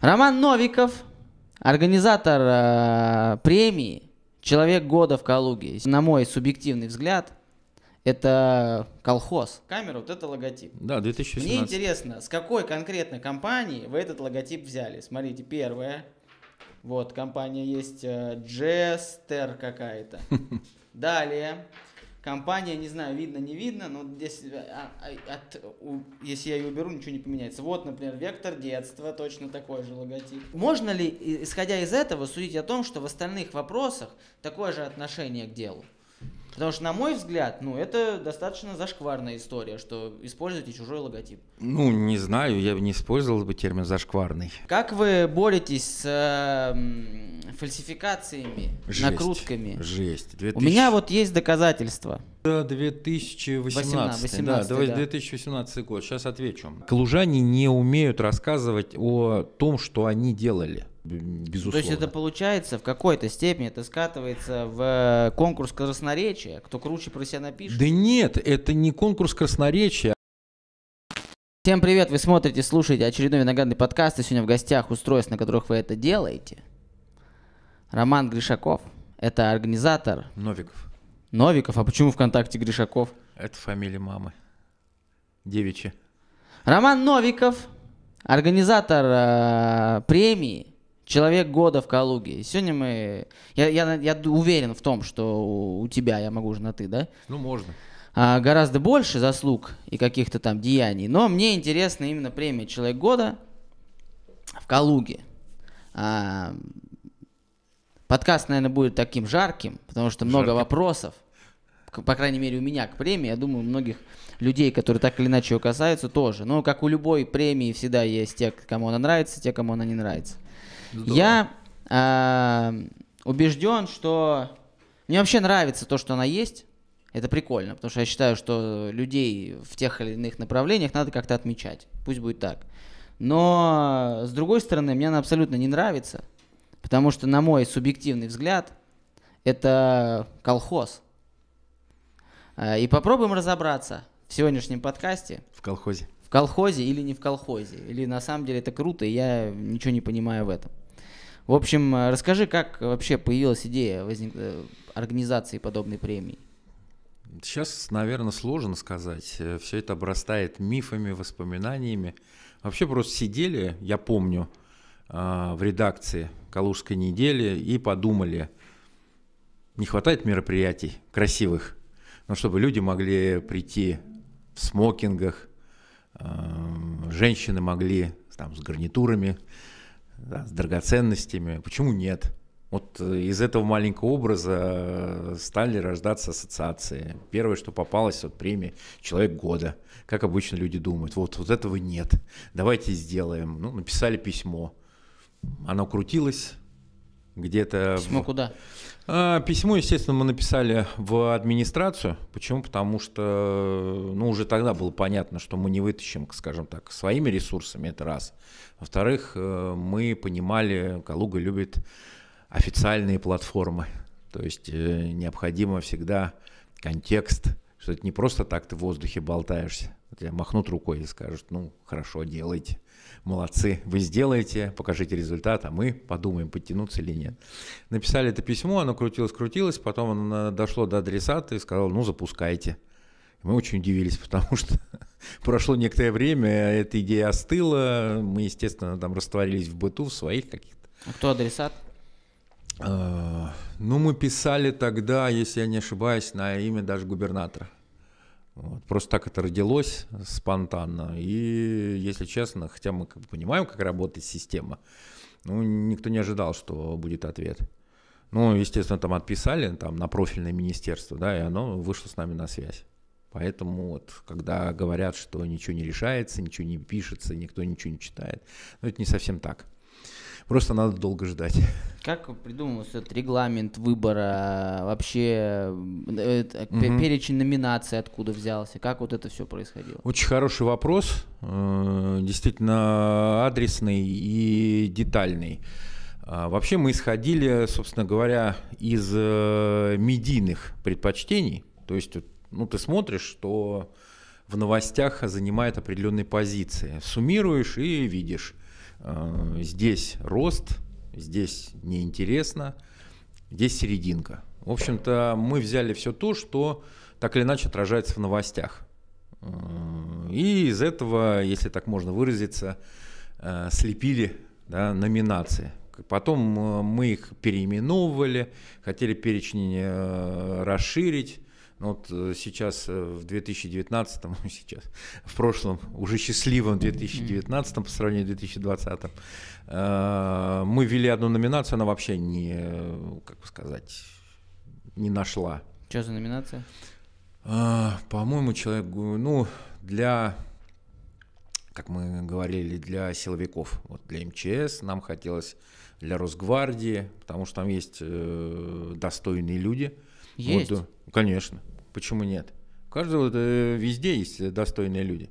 Роман Новиков, организатор э, премии «Человек года в Калуге», на мой субъективный взгляд, это колхоз. Камера, вот это логотип. Да, 2017. Мне интересно, с какой конкретно компании вы этот логотип взяли? Смотрите, первое – вот, компания есть Джестер э, какая-то. Далее. Компания, не знаю, видно, не видно, но здесь, э, а, а, от, у, если я ее уберу, ничего не поменяется. Вот, например, вектор детства, точно такой же логотип. Можно ли, исходя из этого, судить о том, что в остальных вопросах такое же отношение к делу? Потому что, на мой взгляд, ну, это достаточно зашкварная история, что используете чужой логотип. Ну, не знаю, я бы не использовал бы термин зашкварный. Как вы боретесь с э, фальсификациями, жесть, накрутками? Жесть. 2000... У меня вот есть доказательства. 2018, 18, да, давай да. год. Сейчас отвечу. Калужане не умеют рассказывать о том, что они делали. Безусловно. То есть это получается в какой-то степени это скатывается в э, конкурс красноречия, кто круче про себя напишет? Да нет, это не конкурс красноречия. Всем привет, вы смотрите, слушаете очередной виноградный подкаст, и сегодня в гостях устройств, на которых вы это делаете. Роман Гришаков, это организатор... Новиков. Новиков, а почему ВКонтакте Гришаков? Это фамилия мамы. Девичья. Роман Новиков, организатор э, премии Человек года в Калуге. сегодня мы... Я, я, я уверен в том, что у тебя, я могу уже на ты, да? Ну, можно. А, гораздо больше заслуг и каких-то там деяний. Но мне интересна именно премия Человек года в Калуге. А, подкаст, наверное, будет таким жарким, потому что много жарким. вопросов. По крайней мере, у меня к премии. Я думаю, у многих людей, которые так или иначе ее касаются, тоже. Но как у любой премии всегда есть те, кому она нравится, те, кому она не нравится. Я э, убежден, что мне вообще нравится то, что она есть. Это прикольно, потому что я считаю, что людей в тех или иных направлениях надо как-то отмечать. Пусть будет так. Но, э, с другой стороны, мне она абсолютно не нравится, потому что, на мой субъективный взгляд, это колхоз. Э, и попробуем разобраться в сегодняшнем подкасте. В колхозе. В колхозе или не в колхозе. Или на самом деле это круто, и я ничего не понимаю в этом. В общем, э, расскажи, как э, вообще появилась идея возник... Э, организации подобной премии? Сейчас, наверное, сложно сказать. Все это обрастает мифами, воспоминаниями. Вообще просто сидели, я помню, в редакции «Калужской недели» и подумали, не хватает мероприятий красивых, но чтобы люди могли прийти в смокингах, женщины могли там с гарнитурами – да, с драгоценностями. Почему нет? Вот э, из этого маленького образа э, стали рождаться ассоциации. Первое, что попалось, вот премия «Человек года». Как обычно люди думают, вот, вот этого нет, давайте сделаем. Ну, написали письмо, оно крутилось где-то... Письмо в... куда? А, письмо, естественно, мы написали в администрацию. Почему? Потому что ну, уже тогда было понятно, что мы не вытащим, скажем так, своими ресурсами, это раз. Во-вторых, э, мы понимали, Калуга любит официальные платформы. То есть э, необходимо всегда контекст, что это не просто так ты в воздухе болтаешься. Вот махнут рукой и скажут, ну, хорошо, делайте молодцы, вы сделаете, покажите результат, а мы подумаем, подтянуться или нет. Написали это письмо, оно крутилось-крутилось, потом оно дошло до адресата и сказал, ну, запускайте. Мы очень удивились, потому что прошло некоторое время, эта идея остыла, мы, естественно, там растворились в быту, в своих каких-то. А кто адресат? А, ну, мы писали тогда, если я не ошибаюсь, на имя даже губернатора. Вот. Просто так это родилось спонтанно. И, если честно, хотя мы как бы понимаем, как работает система, ну, никто не ожидал, что будет ответ. Ну, естественно, там отписали там, на профильное министерство, да, и оно вышло с нами на связь. Поэтому вот, когда говорят, что ничего не решается, ничего не пишется, никто ничего не читает, ну, это не совсем так. Просто надо долго ждать. Как придумывался этот регламент выбора, вообще э, это, угу. перечень номинаций откуда взялся, как вот это все происходило? Очень хороший вопрос, э, действительно адресный и детальный. А, вообще мы исходили, собственно говоря, из медийных предпочтений, то есть ну, ты смотришь, что в новостях занимает определенные позиции, суммируешь и видишь Э, здесь рост, здесь неинтересно, здесь серединка. В общем-то, мы взяли все то, что так или иначе отражается в новостях. Э, и из этого, если так можно выразиться, э, слепили да, номинации. Потом мы их переименовывали, хотели перечень расширить. Ну вот э, сейчас э, в 2019, сейчас в прошлом, уже счастливом 2019 м по сравнению с 2020, э, мы ввели одну номинацию, она вообще не, как сказать, не нашла. Что за номинация? По-моему, человек, ну, для как мы говорили, для силовиков, вот для МЧС, нам хотелось для Росгвардии, потому что там есть достойные люди. Есть? Вот, конечно. Почему нет? У каждого э, везде есть э, достойные люди.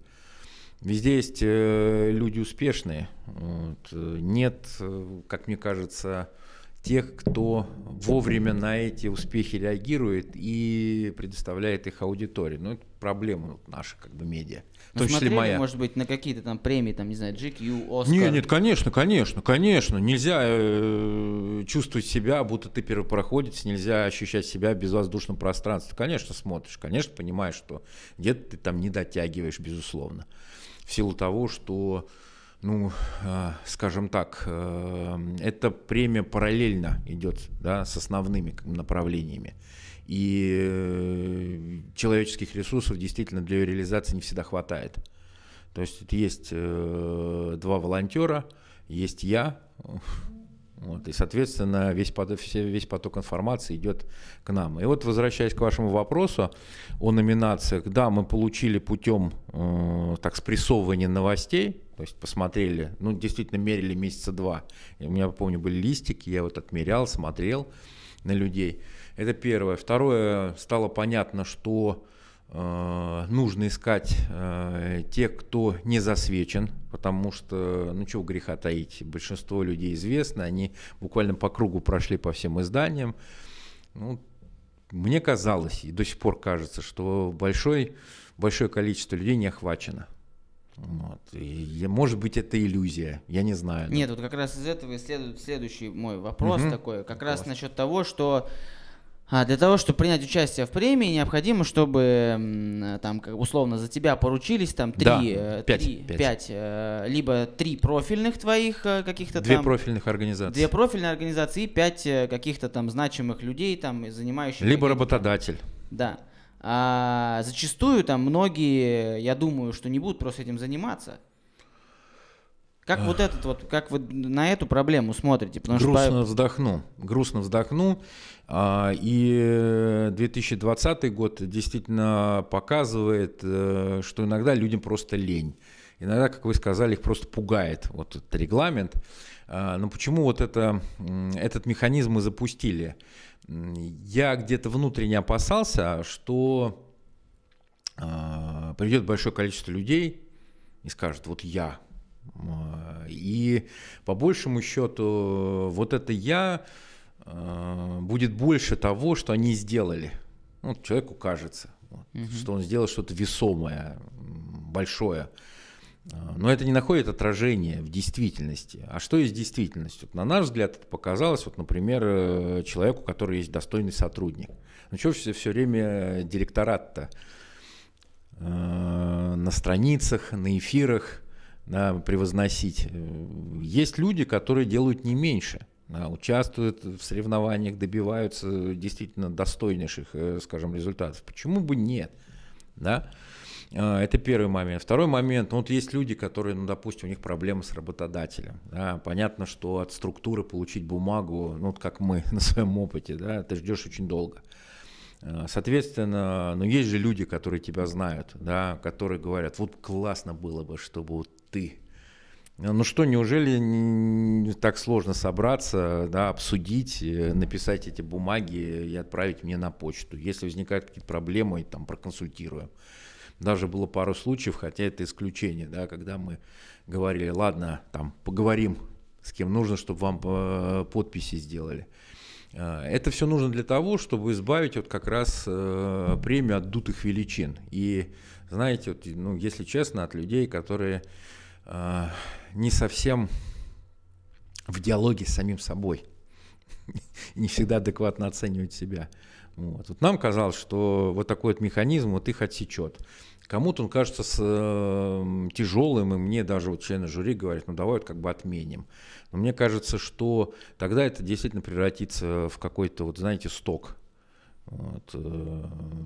Везде есть э, люди успешные. Вот. Нет, как мне кажется, тех, кто вовремя на эти успехи реагирует и предоставляет их аудитории. Ну, это проблема наша, как бы медиа в том числе моя. может быть, на какие-то там премии, там, не знаю, GQ, Оскар? Нет, нет, конечно, конечно, конечно. Нельзя э, чувствовать себя, будто ты первопроходец, нельзя ощущать себя в безвоздушном пространстве. Конечно, смотришь, конечно, понимаешь, что где-то ты там не дотягиваешь, безусловно. В силу того, что ну, э, скажем так, э, эта премия параллельно идет да, с основными направлениями и э, человеческих ресурсов действительно для ее реализации не всегда хватает. То есть есть э, два волонтера, есть я, вот, и, соответственно, весь, весь поток информации идет к нам. И вот, возвращаясь к вашему вопросу о номинациях, да, мы получили путем э, так спрессовывания новостей, то есть посмотрели, ну, действительно, мерили месяца два. И у меня, помню, были листики, я вот отмерял, смотрел на людей. Это первое. Второе, стало понятно, что э, нужно искать э, тех, кто не засвечен, потому что, ну чего греха таить, большинство людей известно, они буквально по кругу прошли по всем изданиям. Ну, мне казалось, и до сих пор кажется, что большой, большое количество людей не охвачено. Вот. И, может быть, это иллюзия, я не знаю. Но... Нет, вот как раз из этого следует следующий мой вопрос угу. такой, как раз вот. насчет того, что а для того, чтобы принять участие в премии, необходимо, чтобы там условно за тебя поручились там три, да, э, пять, три, пять. пять э, либо три профильных твоих э, каких-то две там, профильных организации, две профильные организации и пять каких-то там значимых людей там занимающих либо работодатель. Да. А зачастую там многие, я думаю, что не будут просто этим заниматься как вот этот вот, как вы на эту проблему смотрите? Потому грустно что... вздохну, грустно вздохну. А, и 2020 э, год действительно показывает, э, что иногда людям просто лень. Иногда, как вы сказали, их просто пугает вот этот регламент. А, но почему вот это, этот механизм мы запустили? Я где-то внутренне опасался, что а, придет большое количество людей и скажет, вот я а, и по большему счету вот это я а, будет больше того, что они сделали. Ну, человеку кажется, угу. что он сделал что-то весомое, большое. А, но это не находит отражения в действительности. А что есть действительность? Вот, на наш взгляд, это показалось, вот, например, э, человеку, который есть достойный сотрудник. Ну что все, все время директорат-то? на страницах, на эфирах – превозносить. Э, есть люди, которые делают не меньше участвуют в соревнованиях, добиваются действительно достойнейших, э, скажем, результатов. Почему бы нет? Да? Э, это первый момент. Второй момент, ну, вот есть люди, которые, ну, допустим, у них проблемы с работодателем. Да? Понятно, что от структуры получить бумагу, ну, вот как мы на своем опыте, да, ты ждешь очень долго. Соответственно, ну, есть же люди, которые тебя знают, да, которые говорят, вот классно было бы, чтобы вот ты. Э, ну что, неужели так сложно собраться, да, обсудить, э, написать эти бумаги и отправить мне на почту? Если возникают какие-то проблемы, там проконсультируем. Даже было пару случаев, хотя это исключение, да, когда мы говорили, ладно, там поговорим с кем нужно, чтобы вам э, подписи сделали. Это все нужно для того, чтобы избавить вот как раз премию от дутых величин. И знаете, вот, ну, если честно, от людей, которые не совсем в диалоге с самим собой, не всегда адекватно оценивать себя. Вот. вот нам казалось, что вот такой вот механизм вот их отсечет. Кому-то он кажется с, э, эм, тяжелым, и мне даже вот члены жюри говорят, ну давай вот как бы отменим. Но мне кажется, что тогда это действительно превратится в какой-то, вот знаете, сток вот, э,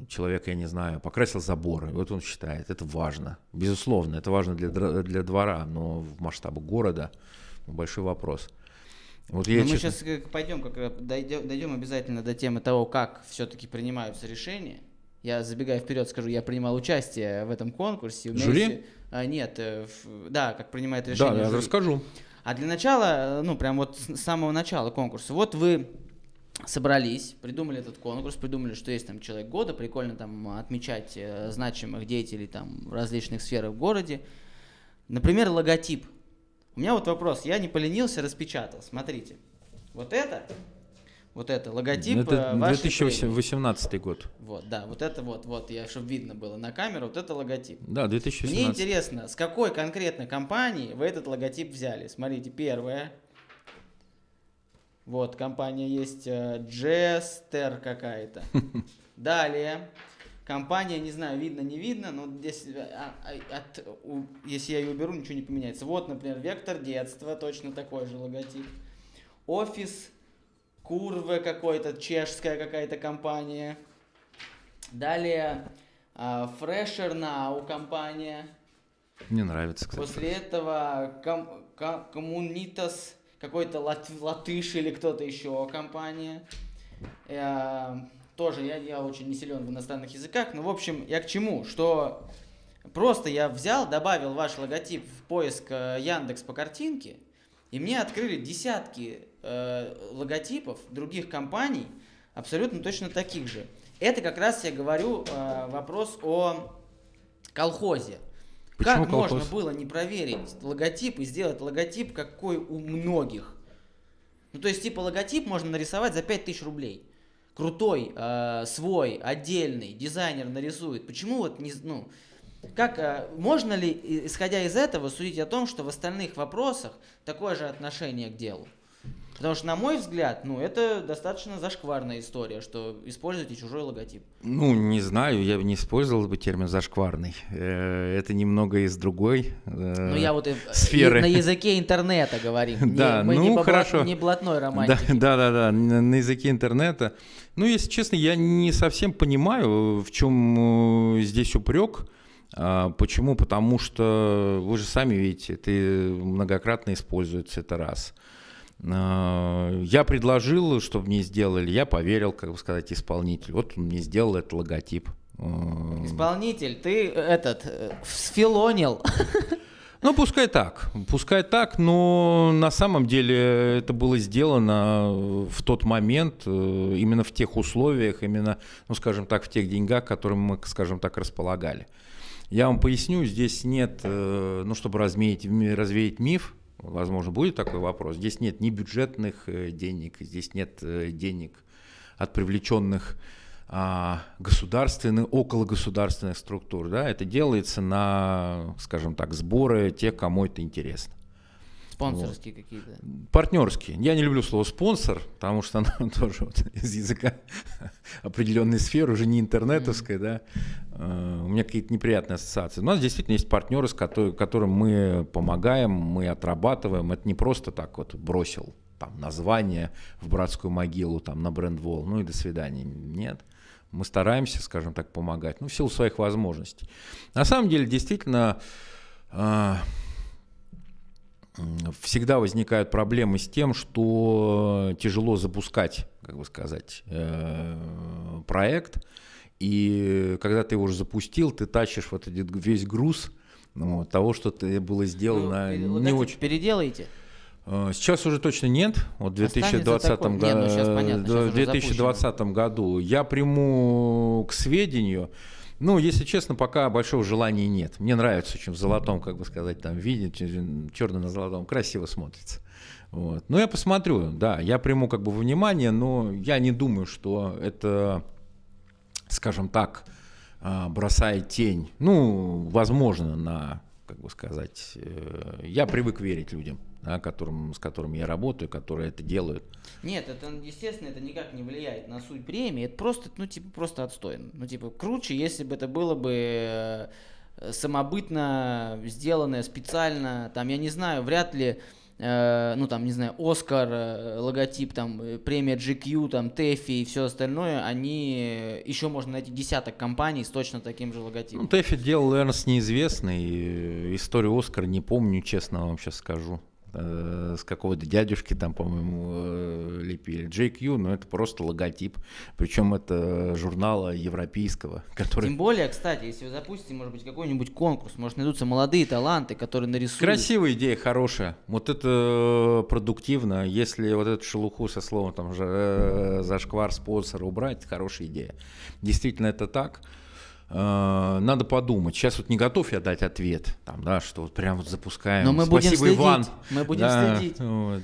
человек, я не знаю, покрасил заборы, вот он считает, это важно. Безусловно, это важно для, для двора, но в масштабах города большой вопрос. Вот я, но честно... сейчас э, пойдем, как, дойдем, дойдем обязательно до темы того, как все-таки принимаются решения. Я забегая вперед скажу, я принимал участие в этом конкурсе. Жюри? Есть... А, нет, в... да, как принимает решение. Да, жюри. я расскажу. А для начала, ну прям вот с самого начала конкурса. Вот вы собрались, придумали этот конкурс, придумали, что есть там человек года, прикольно там отмечать э, значимых деятелей там в различных сферах в городе. Например, логотип. У меня вот вопрос, я не поленился, распечатал. Смотрите, вот это, вот это логотип это 2018 э, премии. год. Вот, да, вот это вот, вот, я, чтобы видно было на камеру, вот это логотип. Да, 2018. Мне интересно, с какой конкретно компании вы этот логотип взяли? Смотрите, первое, вот, компания есть Джестер э, какая-то. Далее. Компания, не знаю, видно, не видно, но здесь, э, а, а, от, у, если я ее уберу, ничего не поменяется. Вот, например, вектор детства, точно такой же логотип. Офис Курве какой-то, чешская какая-то компания. Далее Fresher а, Now компания. Мне нравится, кстати. После этого ком, ком, какой-то лат латыш или кто-то еще компания. Я, э, тоже я, я очень не силен в иностранных языках, но в общем я к чему, что просто я взял, добавил ваш логотип в поиск э, Яндекс по картинке, и мне открыли десятки э, логотипов других компаний, абсолютно точно таких же. Это как раз я говорю э, вопрос о колхозе. Почему как колхоз? можно было не проверить логотип и сделать логотип, какой у многих? Ну, то есть, типа, логотип можно нарисовать за 5000 рублей. Крутой, э, свой, отдельный, дизайнер нарисует. Почему вот не, ну, как, э, можно ли, э, исходя из этого, судить о том, что в остальных вопросах такое же отношение к делу? Потому что, на мой взгляд, ну, это достаточно зашкварная история, что используете чужой логотип. Ну, не знаю, я бы не использовал бы термин зашкварный. Э, это немного из другой э, Ну, я вот э, сферы. на языке интернета говорим. Да, не, ну, не хорошо. Не блатной романтики. Да, да, да, да, на языке интернета. Ну, если честно, я не совсем понимаю, в чем здесь упрек. А, почему? Потому что вы же сами видите, ты многократно используется, это раз – Э, я предложил, чтобы мне сделали, я поверил, как бы сказать, исполнитель. Вот он мне сделал этот логотип. Э, исполнитель, ты этот, э, сфилонил. Ну, пускай так, пускай так, но на самом деле это было сделано в тот момент, именно в тех условиях, именно, ну, скажем так, в тех деньгах, которые мы, скажем так, располагали. Я вам поясню, здесь нет, ну, чтобы развеять, развеять миф, Возможно, будет такой вопрос. Здесь нет ни бюджетных э, денег, здесь нет э, денег от привлеченных а, государственных, около государственных структур. Да? Это делается на, скажем так, сборы тех, кому это интересно. Спонсорские вот. какие-то. Партнерские. Я не люблю слово спонсор, потому что оно тоже вот из языка определенной сферы, уже не интернетовской, mm-hmm. да. Э, у меня какие-то неприятные ассоциации. У нас действительно есть партнеры, с которым мы помогаем, мы отрабатываем. Это не просто так вот бросил там название в братскую могилу, там на брендвол, ну и до свидания. Нет мы стараемся, скажем так, помогать, ну, в силу своих возможностей. На самом деле, действительно, э, всегда возникают проблемы с тем, что тяжело запускать, как бы сказать, э, проект. И когда ты его уже запустил, ты тащишь вот этот весь груз ну, того, что ты было сделано ну, вот очень. Переделаете? Э, сейчас уже точно нет. Вот в 2020, го... не, ну, понятно, 2020 году я приму к сведению, ну, если честно, пока большого желания нет. Мне нравится, чем в золотом, как бы сказать, там видеть черно на золотом, красиво смотрится. Вот. Но ну, я посмотрю, да, я приму как бы внимание, но я не думаю, что это, скажем так, а, бросает тень, ну, возможно, на как бы сказать, э, я привык верить людям, да, которым, с которыми я работаю, которые это делают. Нет, это, естественно, это никак не влияет на суть премии, это просто, ну, типа, просто отстойно. Ну, типа, круче, если бы это было бы э, самобытно сделанное специально, там, я не знаю, вряд ли э, ну там, не знаю, Оскар, э, логотип, там, э, премия GQ, там, Тэфи и все остальное, они, э, еще можно найти десяток компаний с точно таким же логотипом. Ну, Тэфи делал с неизвестной историю Оскара не помню, честно вам сейчас скажу. Э, с какого-то дядюшки там, по-моему, э, лепили. JQ, ну это просто логотип, причем это журнала европейского, который... Тем более, кстати, если вы запустите, может быть, какой-нибудь конкурс, может, найдутся молодые таланты, которые нарисуют... Красивая идея, хорошая. Вот это э, продуктивно, если вот эту шелуху со словом там же, э, зашквар спонсора убрать, хорошая идея. Действительно, это так. Э, надо подумать. Сейчас вот не готов я дать ответ, там, да, что вот прям вот запускаем. Но мы Спасибо, будем следить. Иван. Мы будем да. следить.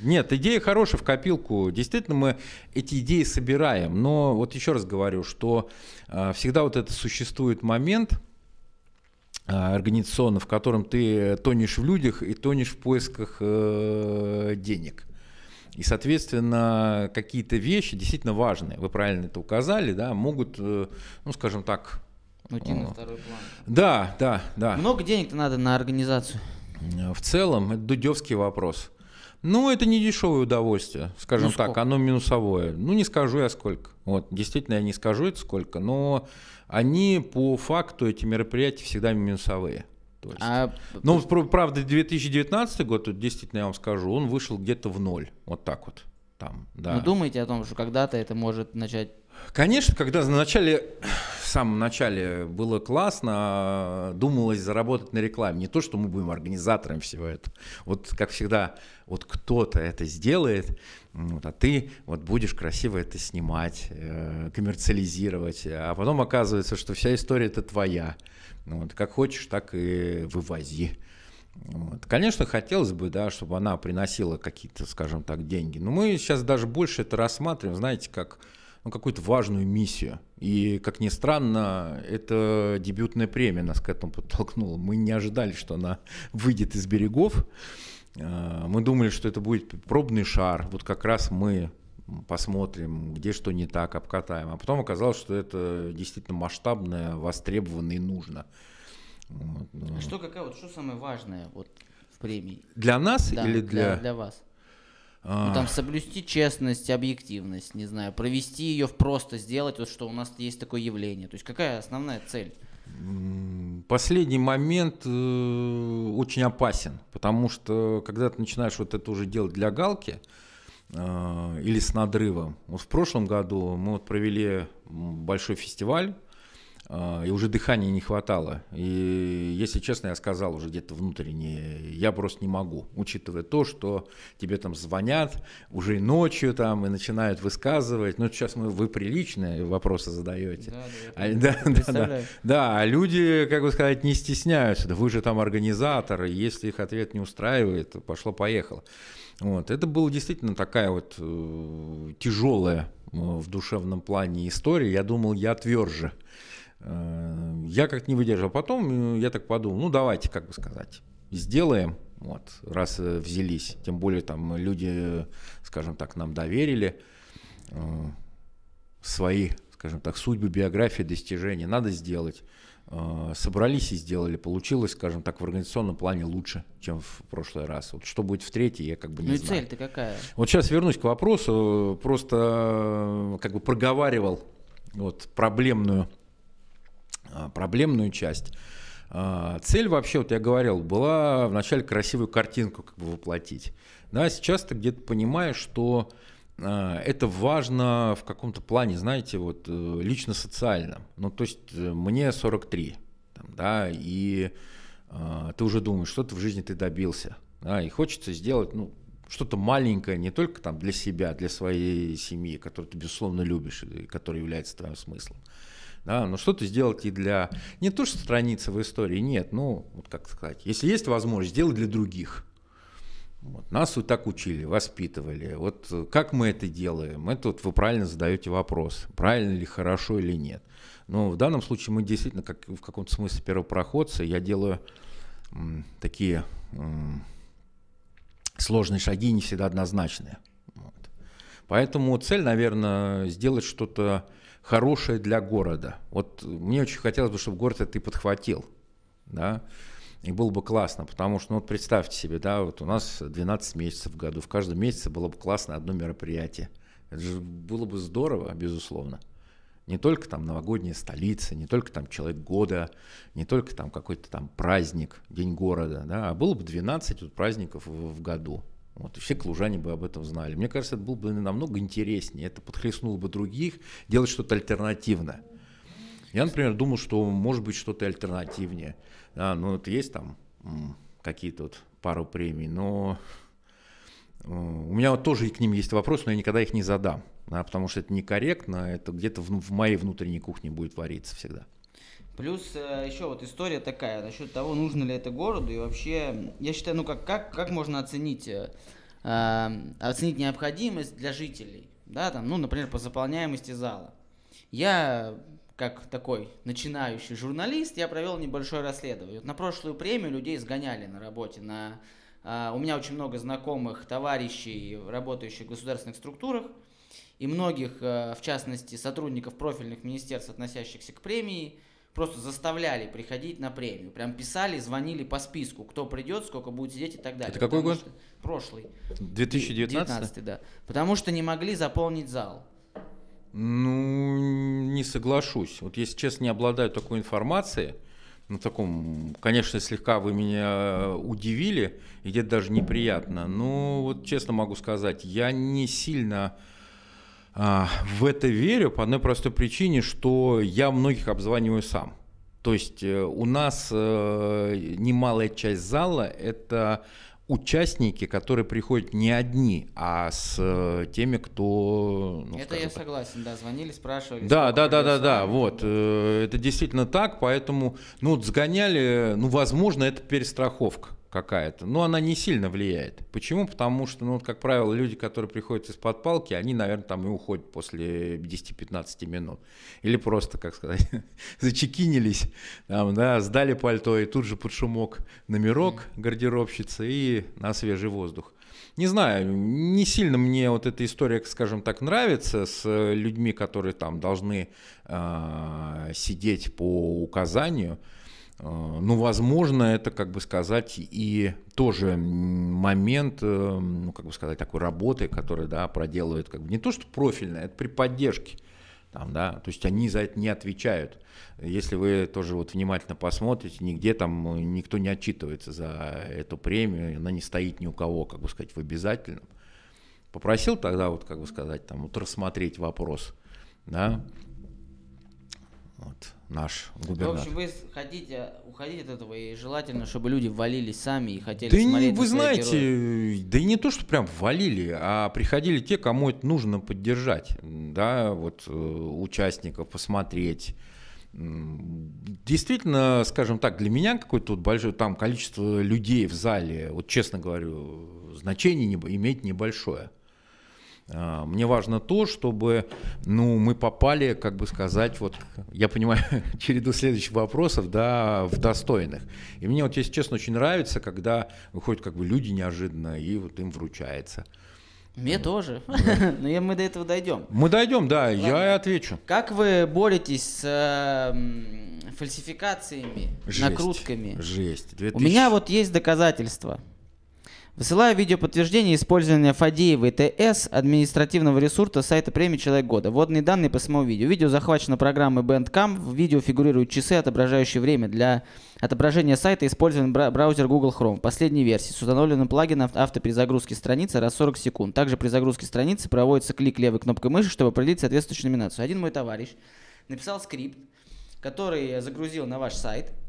Нет, идея хорошая в копилку. Действительно, мы эти идеи собираем. Но вот еще раз говорю, что э, всегда вот это существует момент э, организационно, в котором ты тонешь в людях и тонешь в поисках денег. И, соответственно, какие-то вещи действительно важные, вы правильно это указали, да, могут, ну, скажем так, Уйти на второй план. Да, да, да. Много денег-то надо на организацию? В целом, это дудевский вопрос. Ну, это не дешевое удовольствие, скажем ну, так, оно минусовое. Ну, не скажу я сколько. Вот, действительно, я не скажу это сколько, но они по факту, эти мероприятия всегда минусовые. То есть. А... Ну, правда, 2019 год, тут действительно я вам скажу, он вышел где-то в ноль. Вот так вот. Там, да. Но ну, думаете о том, что когда-то это может начать Конечно, когда на начале, в самом начале было классно, а думалось заработать на рекламе. Не то, что мы будем организатором всего этого. Вот, как всегда, вот кто-то это сделает, вот, а ты вот будешь красиво это снимать, э, коммерциализировать. А потом оказывается, что вся история это твоя. Вот, как хочешь, так и вывози. Вот. Конечно, хотелось бы, да, чтобы она приносила какие-то, скажем так, деньги. Но мы сейчас даже больше это рассматриваем, знаете, как ну, какую-то важную миссию. И, как ни странно, это дебютная премия нас к этому подтолкнула. Мы не ожидали, что она выйдет из берегов. А, мы думали, что это будет пробный шар. Вот как раз мы посмотрим, где что не так, обкатаем. А потом оказалось, что это действительно масштабное, востребованное и нужно. Вот. А ну. что какая вот что самое важное вот в премии? Для нас да, или для для, для вас? Ну, там соблюсти честность, объективность, не знаю, провести ее в просто сделать, вот что у нас есть такое явление. То есть какая основная цель? Последний момент э, очень опасен, потому что когда ты начинаешь вот это уже делать для галки э, или с надрывом, вот в прошлом году мы вот провели большой фестиваль а, и уже дыхания не хватало. И, если честно, я сказал уже где-то внутренне, я просто не могу, учитывая то, что тебе там звонят уже и ночью там, и начинают высказывать. Ну, сейчас мы, вы приличные вопросы задаете. Да, да, а, да, да, да. да, а люди, как бы сказать, не стесняются. вы же там организатор, и если их ответ не устраивает, пошло-поехало. Вот. Это было действительно такая вот э, тяжелая э, в душевном плане история. Я думал, я тверже. Я как-то не выдержал. Потом я так подумал, ну давайте, как бы сказать, сделаем, вот, раз э, взялись. Тем более там люди, скажем так, нам доверили э, свои, скажем так, судьбы, биографии, достижения. Надо сделать. Э, собрались и сделали. Получилось, скажем так, в организационном плане лучше, чем в прошлый раз. Вот что будет в третий, я как бы не ну, знаю. Ну и цель-то какая? Вот сейчас вернусь к вопросу. Просто как бы проговаривал вот проблемную а, проблемную часть. А, цель вообще, вот я говорил, была вначале красивую картинку как бы воплотить. Да, сейчас ты где-то понимаешь, что а, это важно в каком-то плане, знаете, вот э, лично-социально. Ну, то есть э, мне 43, там, да, и э, ты уже думаешь, что ты в жизни ты добился, да, и хочется сделать, ну, что-то маленькое не только там для себя, для своей семьи, которую ты, безусловно, любишь, и которая является твоим смыслом, да, но что-то сделать и для... Не то, что страница в истории, нет, ну, вот как сказать, если есть возможность, сделать для других. Вот, нас вот так учили, воспитывали. Вот как мы это делаем? Это вот вы правильно задаете вопрос, правильно ли, хорошо или нет. Но в данном случае мы действительно, как в каком-то смысле первопроходцы, я делаю м, такие м, сложные шаги, не всегда однозначные. Вот. Поэтому цель, наверное, сделать что-то хорошее для города. Вот мне очень хотелось бы, чтобы город это и подхватил. Да? И было бы классно, потому что, ну вот представьте себе, да, вот у нас 12 месяцев в году, в каждом месяце было бы классно одно мероприятие. Это же было бы здорово, безусловно. Не только там новогодняя столица, не только там человек года, не только там какой-то там праздник, день города, да, а было бы 12 вот праздников в, в году. Вот, все клужане бы об этом знали. Мне кажется, это было бы намного интереснее. Это подхлестнуло бы других делать что-то альтернативное. Я, например, думал, что может быть что-то альтернативнее. Да, ну, вот есть там какие-то вот пару премий, но э, у меня вот тоже к ним есть вопрос, но я никогда их не задам, да, потому что это некорректно, это где-то в, в моей внутренней кухне будет вариться всегда. Плюс э, еще вот история такая насчет того, нужно ли это городу и вообще, я считаю, ну как, как, как можно оценить, э, эм, оценить необходимость для жителей, да, там, ну, например, по заполняемости зала. Я как такой начинающий журналист, я провел небольшое расследование. Вот на прошлую премию людей сгоняли на работе. На, э, у меня очень много знакомых, товарищей, работающих в государственных структурах, и многих, э, в частности, сотрудников профильных министерств, относящихся к премии – просто заставляли приходить на премию. Прям писали, звонили по списку, кто придет, сколько будет сидеть и так далее. Это какой год? Что... Прошлый. 2019? 19, да. Потому что не могли заполнить зал. Ну, не соглашусь. Вот если честно, не обладаю такой информацией. На таком, конечно, слегка вы меня э, удивили, и где-то даже неприятно. Но вот честно могу сказать, я не сильно а, в это верю по одной простой причине, что я многих обзваниваю сам. То есть э, у нас э, немалая часть зала – это участники, которые приходят не одни, а с э, теми, кто... Ну, это я так. согласен, да, звонили, спрашивали. Да, да, да, да, да, вот, это действительно так, поэтому, ну, сгоняли, ну, возможно, это перестраховка какая-то, но она не сильно влияет. Почему? Потому что, ну, вот, как правило, люди, которые приходят из-под палки, они, наверное, там и уходят после 10-15 минут. Или просто, как сказать, зачекинились, там, да, сдали пальто и тут же под шумок номерок гардеробщицы и на свежий воздух. Не знаю, не сильно мне вот эта история, скажем так, нравится с э, людьми, которые там должны э, сидеть по указанию. Э, ну, возможно, это, как бы сказать, и тоже момент, э, ну, как бы сказать, такой работы, которая, да, проделывает, как бы, не то, что профильная, это при поддержке, там, да, то есть они за это не отвечают. Если вы тоже вот внимательно посмотрите, нигде там э, никто не отчитывается за эту премию, она не стоит ни у кого, как бы сказать, в обязательном. Попросил тогда вот, как бы сказать, там, вот рассмотреть вопрос, да, вот наш ну, губернатор. В общем, вы хотите уходить от этого, и желательно, чтобы люди валились сами и хотели да смотреть. Да вы знаете, героев. да и не то, что прям валили, а приходили те, кому это нужно поддержать, да, вот э, участников, посмотреть. Действительно, скажем так, для меня какое-то вот большое там количество людей в зале, вот честно говорю, значение не, иметь небольшое. А, мне важно то, чтобы ну, мы попали, как бы сказать, вот я понимаю череду следующих вопросов, да, в достойных. И мне вот, если честно, очень нравится, когда выходят как бы люди неожиданно, и вот им вручается. Мне ну, тоже. Да. Но ну, я, мы до этого дойдем. Мы дойдем, да, Ладно. я и отвечу. Как вы боретесь с э, фальсификациями, жесть, накрутками? Жесть. 2000... У меня вот есть доказательства. Высылаю видео подтверждение использования Фадеевой ТС административного ресурса сайта премии «Человек года». Вводные данные по самому видео. Видео захвачено программой Bandcamp. В видео фигурируют часы, отображающие время. Для отображения сайта использован браузер Google Chrome. Последней версии с установленным плагином автоперезагрузки страницы раз 40 секунд. Также при загрузке страницы проводится клик левой кнопкой мыши, чтобы определить соответствующую номинацию. Один мой товарищ написал скрипт, который загрузил на ваш сайт –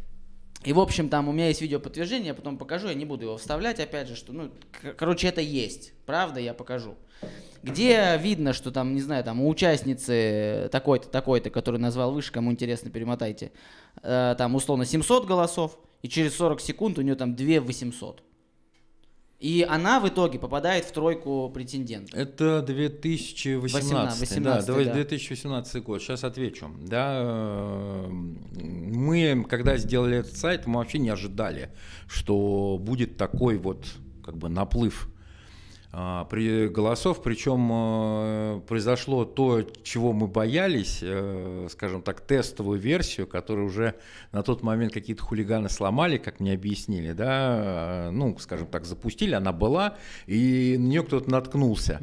и, в общем, там у меня есть видео подтверждение, я потом покажу, я не буду его вставлять, опять же, что, ну, короче, это есть, правда, я покажу. Где видно, что там, не знаю, там у участницы такой-то, такой-то, который назвал выше, кому интересно, перемотайте, э, там, условно, 700 голосов, и через 40 секунд у нее там 2 800. И она в итоге попадает в тройку претендентов. Это 2018, 18, 18 да, да, год. Сейчас отвечу. Да, мы, когда сделали этот сайт, мы вообще не ожидали, что будет такой вот как бы наплыв а, при голосов, причем э, произошло то, чего мы боялись, э, скажем так, тестовую версию, которую уже на тот момент какие-то хулиганы сломали, как мне объяснили, да, э, ну, скажем так, запустили, она была, и на нее кто-то наткнулся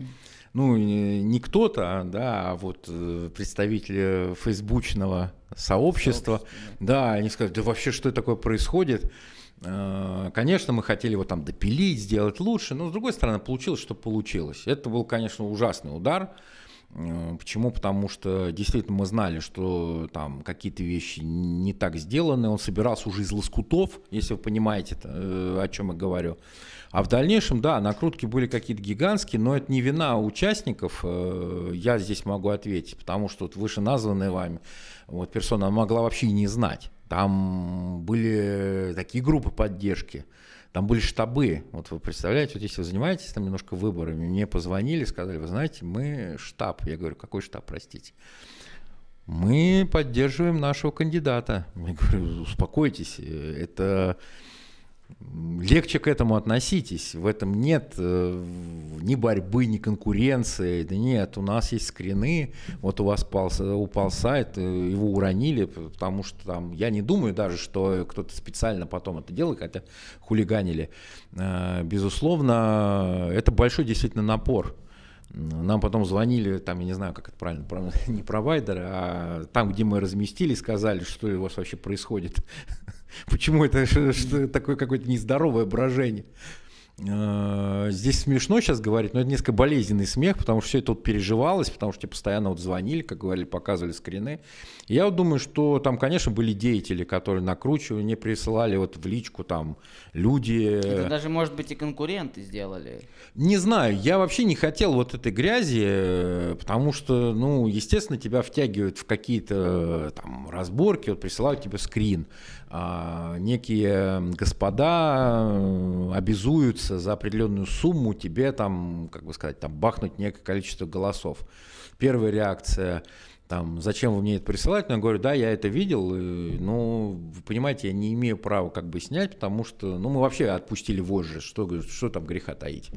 ну, не кто-то, а, да, а вот представители фейсбучного сообщества, Сообщество. да, они сказали, да вообще, что такое происходит? Э, конечно, мы хотели его там допилить, сделать лучше, но с другой стороны, получилось, что получилось. Это был, конечно, ужасный удар. Э, почему? Потому что действительно мы знали, что там какие-то вещи не так сделаны. Он собирался уже из лоскутов, если вы понимаете, э, о чем я говорю. А в дальнейшем, да, накрутки были какие-то гигантские, но это не вина участников, я здесь могу ответить, потому что вот вышеназванная вами вот персона могла вообще не знать там были такие группы поддержки, там были штабы. Вот вы представляете, вот если вы занимаетесь там немножко выборами, мне позвонили, сказали, вы знаете, мы штаб. Я говорю, какой штаб, простите? Мы поддерживаем нашего кандидата. Я говорю, успокойтесь, э, это легче к этому относитесь. В этом нет э, ни борьбы, ни конкуренции. Да нет, у нас есть скрины. Вот у вас пал, упал сайт, э, его уронили, потому что там я не думаю даже, что кто-то специально потом это делал, хотя хулиганили. Э, безусловно, это большой действительно напор. Нам потом звонили, там, я не знаю, как это правильно, не провайдеры, а там, где мы разместили, сказали, что у вас вообще происходит Почему это такое какое-то нездоровое брожение? А, здесь смешно сейчас говорить, но это несколько болезненный смех, потому что все это вот переживалось, потому что тебе постоянно вот звонили, как говорили, показывали скрины. я вот думаю, что там, конечно, были деятели, которые накручивали, не присылали вот в личку там люди. Это даже, может быть, и конкуренты сделали. Не знаю, я вообще не хотел вот этой грязи, э, потому что, ну, естественно, тебя втягивают в какие-то э, там разборки, вот присылают тебе скрин. А, некие господа э, обязуются за определенную сумму тебе там, как бы сказать, там бахнуть некое количество голосов. Первая реакция там, зачем вы мне это присылаете? Но ну, я говорю, да, я это видел, э, но, вы понимаете, я не имею права как бы снять, потому что, ну, мы вообще отпустили вожжи, что, что там греха таить.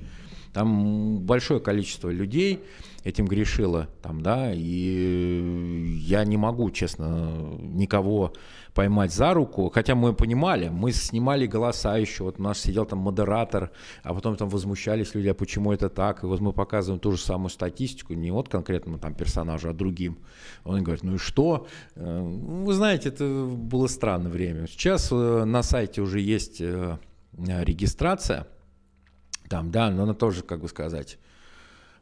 Там большое количество людей этим грешило, там, да, и я не могу, честно, никого поймать за руку, хотя мы понимали, мы снимали голоса еще, вот у нас сидел там модератор, а потом там возмущались люди, а почему это так, и вот мы показываем ту же самую статистику, не вот конкретному там персонажу, а другим. Он говорит, ну и что? Э, ну, вы знаете, это было странное время. Сейчас э, на сайте уже есть э, регистрация, там, да, но она тоже, как бы сказать,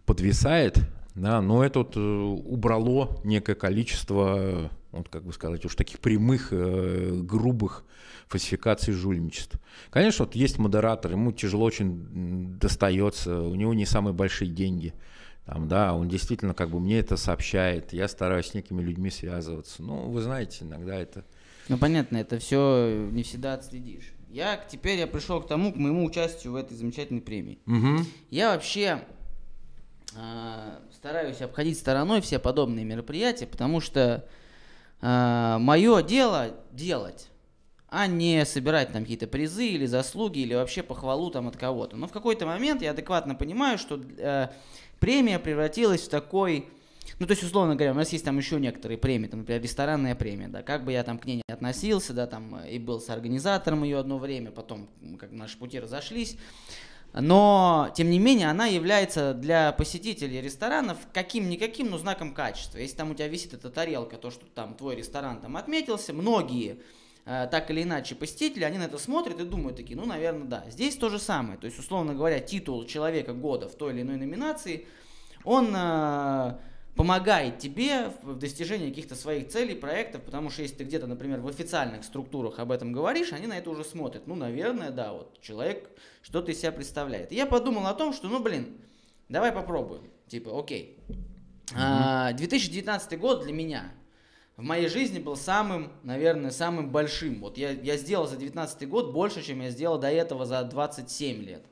подвисает, да, но это вот э, убрало некое количество, э, вот как бы сказать, уж таких прямых, э, грубых фальсификаций жульничеств. Конечно, вот есть модератор, ему тяжело очень достается, у него не самые большие деньги, там, да, он действительно как бы мне это сообщает, я стараюсь с некими людьми связываться. Ну, вы знаете, иногда это... Ну, понятно, это все не всегда отследишь. Я теперь я пришел к тому, к моему участию в этой замечательной премии. Угу. Я вообще э, стараюсь обходить стороной все подобные мероприятия, потому что э, а, мое дело делать а не собирать там какие-то призы или заслуги или вообще похвалу там от кого-то. Но в какой-то момент я адекватно понимаю, что э, премия превратилась в такой ну, то есть, условно говоря, у нас есть там еще некоторые премии, там, например, ресторанная премия, да, как бы я там к ней не относился, да, там, э, и был с организатором ее одно время, потом, как наши пути разошлись, но, тем не менее, она является для посетителей ресторанов каким-никаким, но знаком качества. Если там у тебя висит эта тарелка, то, что там твой ресторан там отметился, многие э, так или иначе посетители, они на это смотрят и думают такие, ну, наверное, да. Здесь то же самое. То есть, условно говоря, титул человека года в той или иной номинации, он э, помогает тебе в достижении каких-то своих целей, проектов, потому что если ты где-то, например, в официальных структурах об этом говоришь, они на это уже смотрят. Ну, наверное, да, вот человек что-то из себя представляет. И я подумал о том, что, ну, блин, давай попробуем. Типа, окей. А, 2019 год для меня в моей жизни был самым, наверное, самым большим. Вот я, я сделал за 2019 год больше, чем я сделал до этого за 27 лет.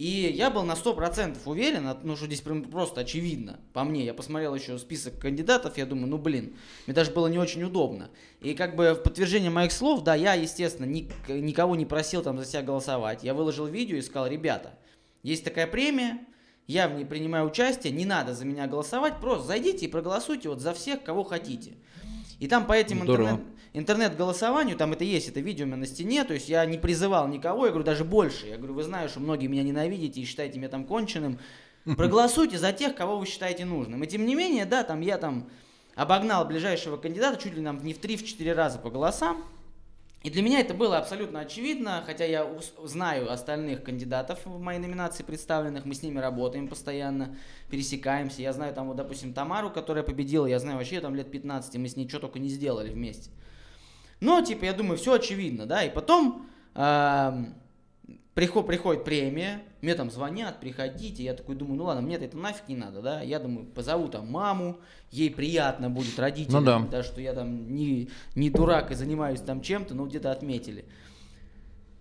И я был на 100% уверен, ну что здесь прям просто очевидно, по мне. Я посмотрел еще список кандидатов, я думаю, ну блин, мне даже было не очень удобно. И как бы в подтверждение моих слов, да, я, естественно, ник- никого не просил там за себя голосовать. Я выложил видео и сказал, ребята, есть такая премия, я в ней принимаю участие, не надо за меня голосовать, просто зайдите и проголосуйте вот за всех, кого хотите. И там по этим интернет интернет-голосованию, там это есть, это видео у меня на стене, то есть я не призывал никого, я говорю, даже больше, я говорю, вы знаете, что многие меня ненавидите и считаете меня там конченым, проголосуйте за тех, кого вы считаете нужным. И тем не менее, да, там я там обогнал ближайшего кандидата чуть ли нам не в 3-4 раза по голосам, и для меня это было абсолютно очевидно, хотя я знаю остальных кандидатов в моей номинации представленных, мы с ними работаем постоянно, пересекаемся. Я знаю там, вот, допустим, Тамару, которая победила, я знаю вообще там лет 15, мы с ней что только не сделали вместе. Но, типа, я думаю, все очевидно, да. И потом э, приход, приходит премия, мне там звонят, приходите. Я такой думаю, ну ладно, мне это нафиг не надо, да. Я думаю, позову там маму, ей приятно будет родителям, ну, да. да, что я там не, не дурак и занимаюсь там чем-то, но где-то отметили.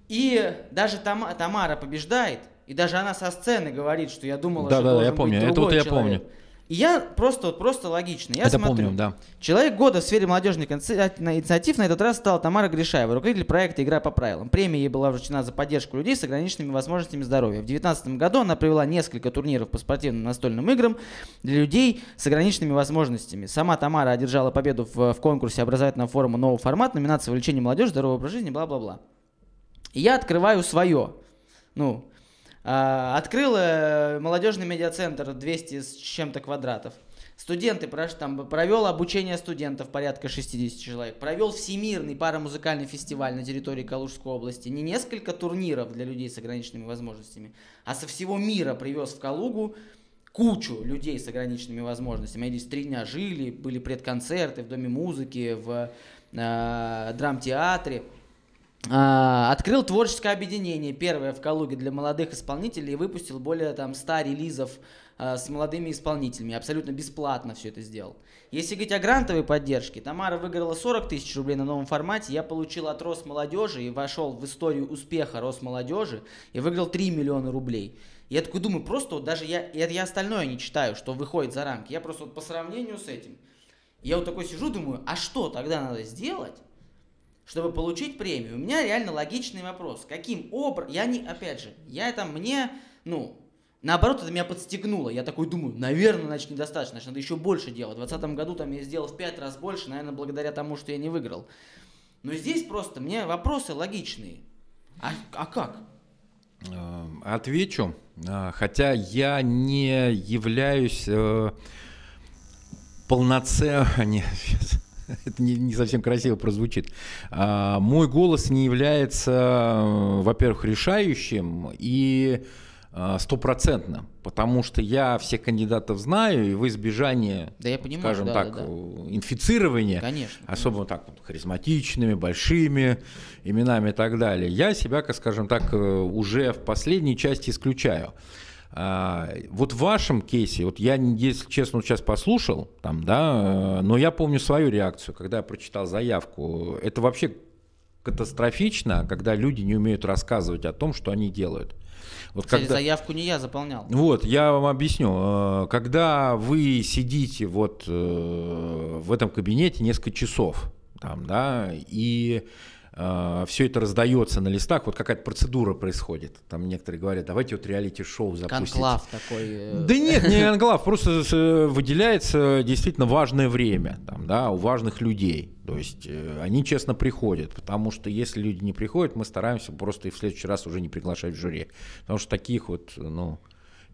И даже Там, Тамара побеждает, и даже она со сцены говорит, что я думала, да, что да, да, я помню. быть это вот я человек. помню. И я просто, вот просто логично. Я Это смотрю, помню, да. Человек года в сфере молодежных инициатив на этот раз стала Тамара Гришаева, руководитель проекта «Игра по правилам». Премия ей была вручена за поддержку людей с ограниченными возможностями здоровья. В 2019 году она провела несколько турниров по спортивным настольным играм для людей с ограниченными возможностями. Сама Тамара одержала победу в, в конкурсе образовательного форума «Новый формат», номинация «Вовлечение молодежи, здорового образ жизни», бла-бла-бла. И я открываю свое, ну, а, открыл э, молодежный медиацентр 200 с чем-то квадратов. Студенты, там, провел обучение студентов, порядка 60 человек. Провел всемирный парамузыкальный фестиваль на территории Калужской области. Не несколько турниров для людей с ограниченными возможностями, а со всего мира привез в Калугу кучу людей с ограниченными возможностями. Они здесь три дня жили, были предконцерты в Доме музыки, в э, драмтеатре. театре а, открыл творческое объединение, первое в Калуге для молодых исполнителей, и выпустил более там 100 релизов а, с молодыми исполнителями. Абсолютно бесплатно все это сделал. Если говорить о грантовой поддержке, Тамара выиграла 40 тысяч рублей на новом формате, я получил от Росмолодежи и вошел в историю успеха Росмолодежи и выиграл 3 миллиона рублей. Я такой думаю, просто вот даже я, это я остальное не читаю, что выходит за рамки. Я просто вот по сравнению с этим, я вот такой сижу, думаю, а что тогда надо сделать, чтобы получить премию, у меня реально логичный вопрос. Каким образом... Я не... Опять же, я это мне... Ну, Наоборот, это меня подстегнуло. Я такой думаю, наверное, значит, недостаточно, значит, надо еще больше делать. В 2020 году там я сделал в пять раз больше, наверное, благодаря тому, что я не выиграл. Но здесь просто мне вопросы логичные. А, а как? Э, отвечу. Э, хотя я не являюсь э, полноценным... это не, не совсем красиво прозвучит. А, мой голос не является, э, во-первых, решающим и э, стопроцентно, потому что я всех кандидатов знаю, и в избежание, да я понимаю, скажем да, так, да, да. Э, инфицирования, конечно, особенно конечно. так харизматичными, большими именами и так далее, я себя, скажем так, уже в последней части исключаю. А, вот в вашем кейсе, вот я, если честно, сейчас послушал, там, да, э, но я помню свою реакцию, когда я прочитал заявку. Это вообще катастрофично, когда люди не умеют рассказывать о том, что они делают. Вот Кстати, когда... заявку не я заполнял. Вот, я вам объясню. Э, когда вы сидите вот э, в этом кабинете несколько часов, там, да, и а, все это раздается на листах, вот какая-то процедура происходит. Там некоторые говорят, давайте вот реалити-шоу запустить. Конклав такой. Э. Да нет, не конклав, просто э, выделяется действительно важное время там, да, у важных людей. То есть э, они честно приходят, потому что если люди не приходят, мы стараемся просто и в следующий раз уже не приглашать в жюри. Потому что таких вот, ну,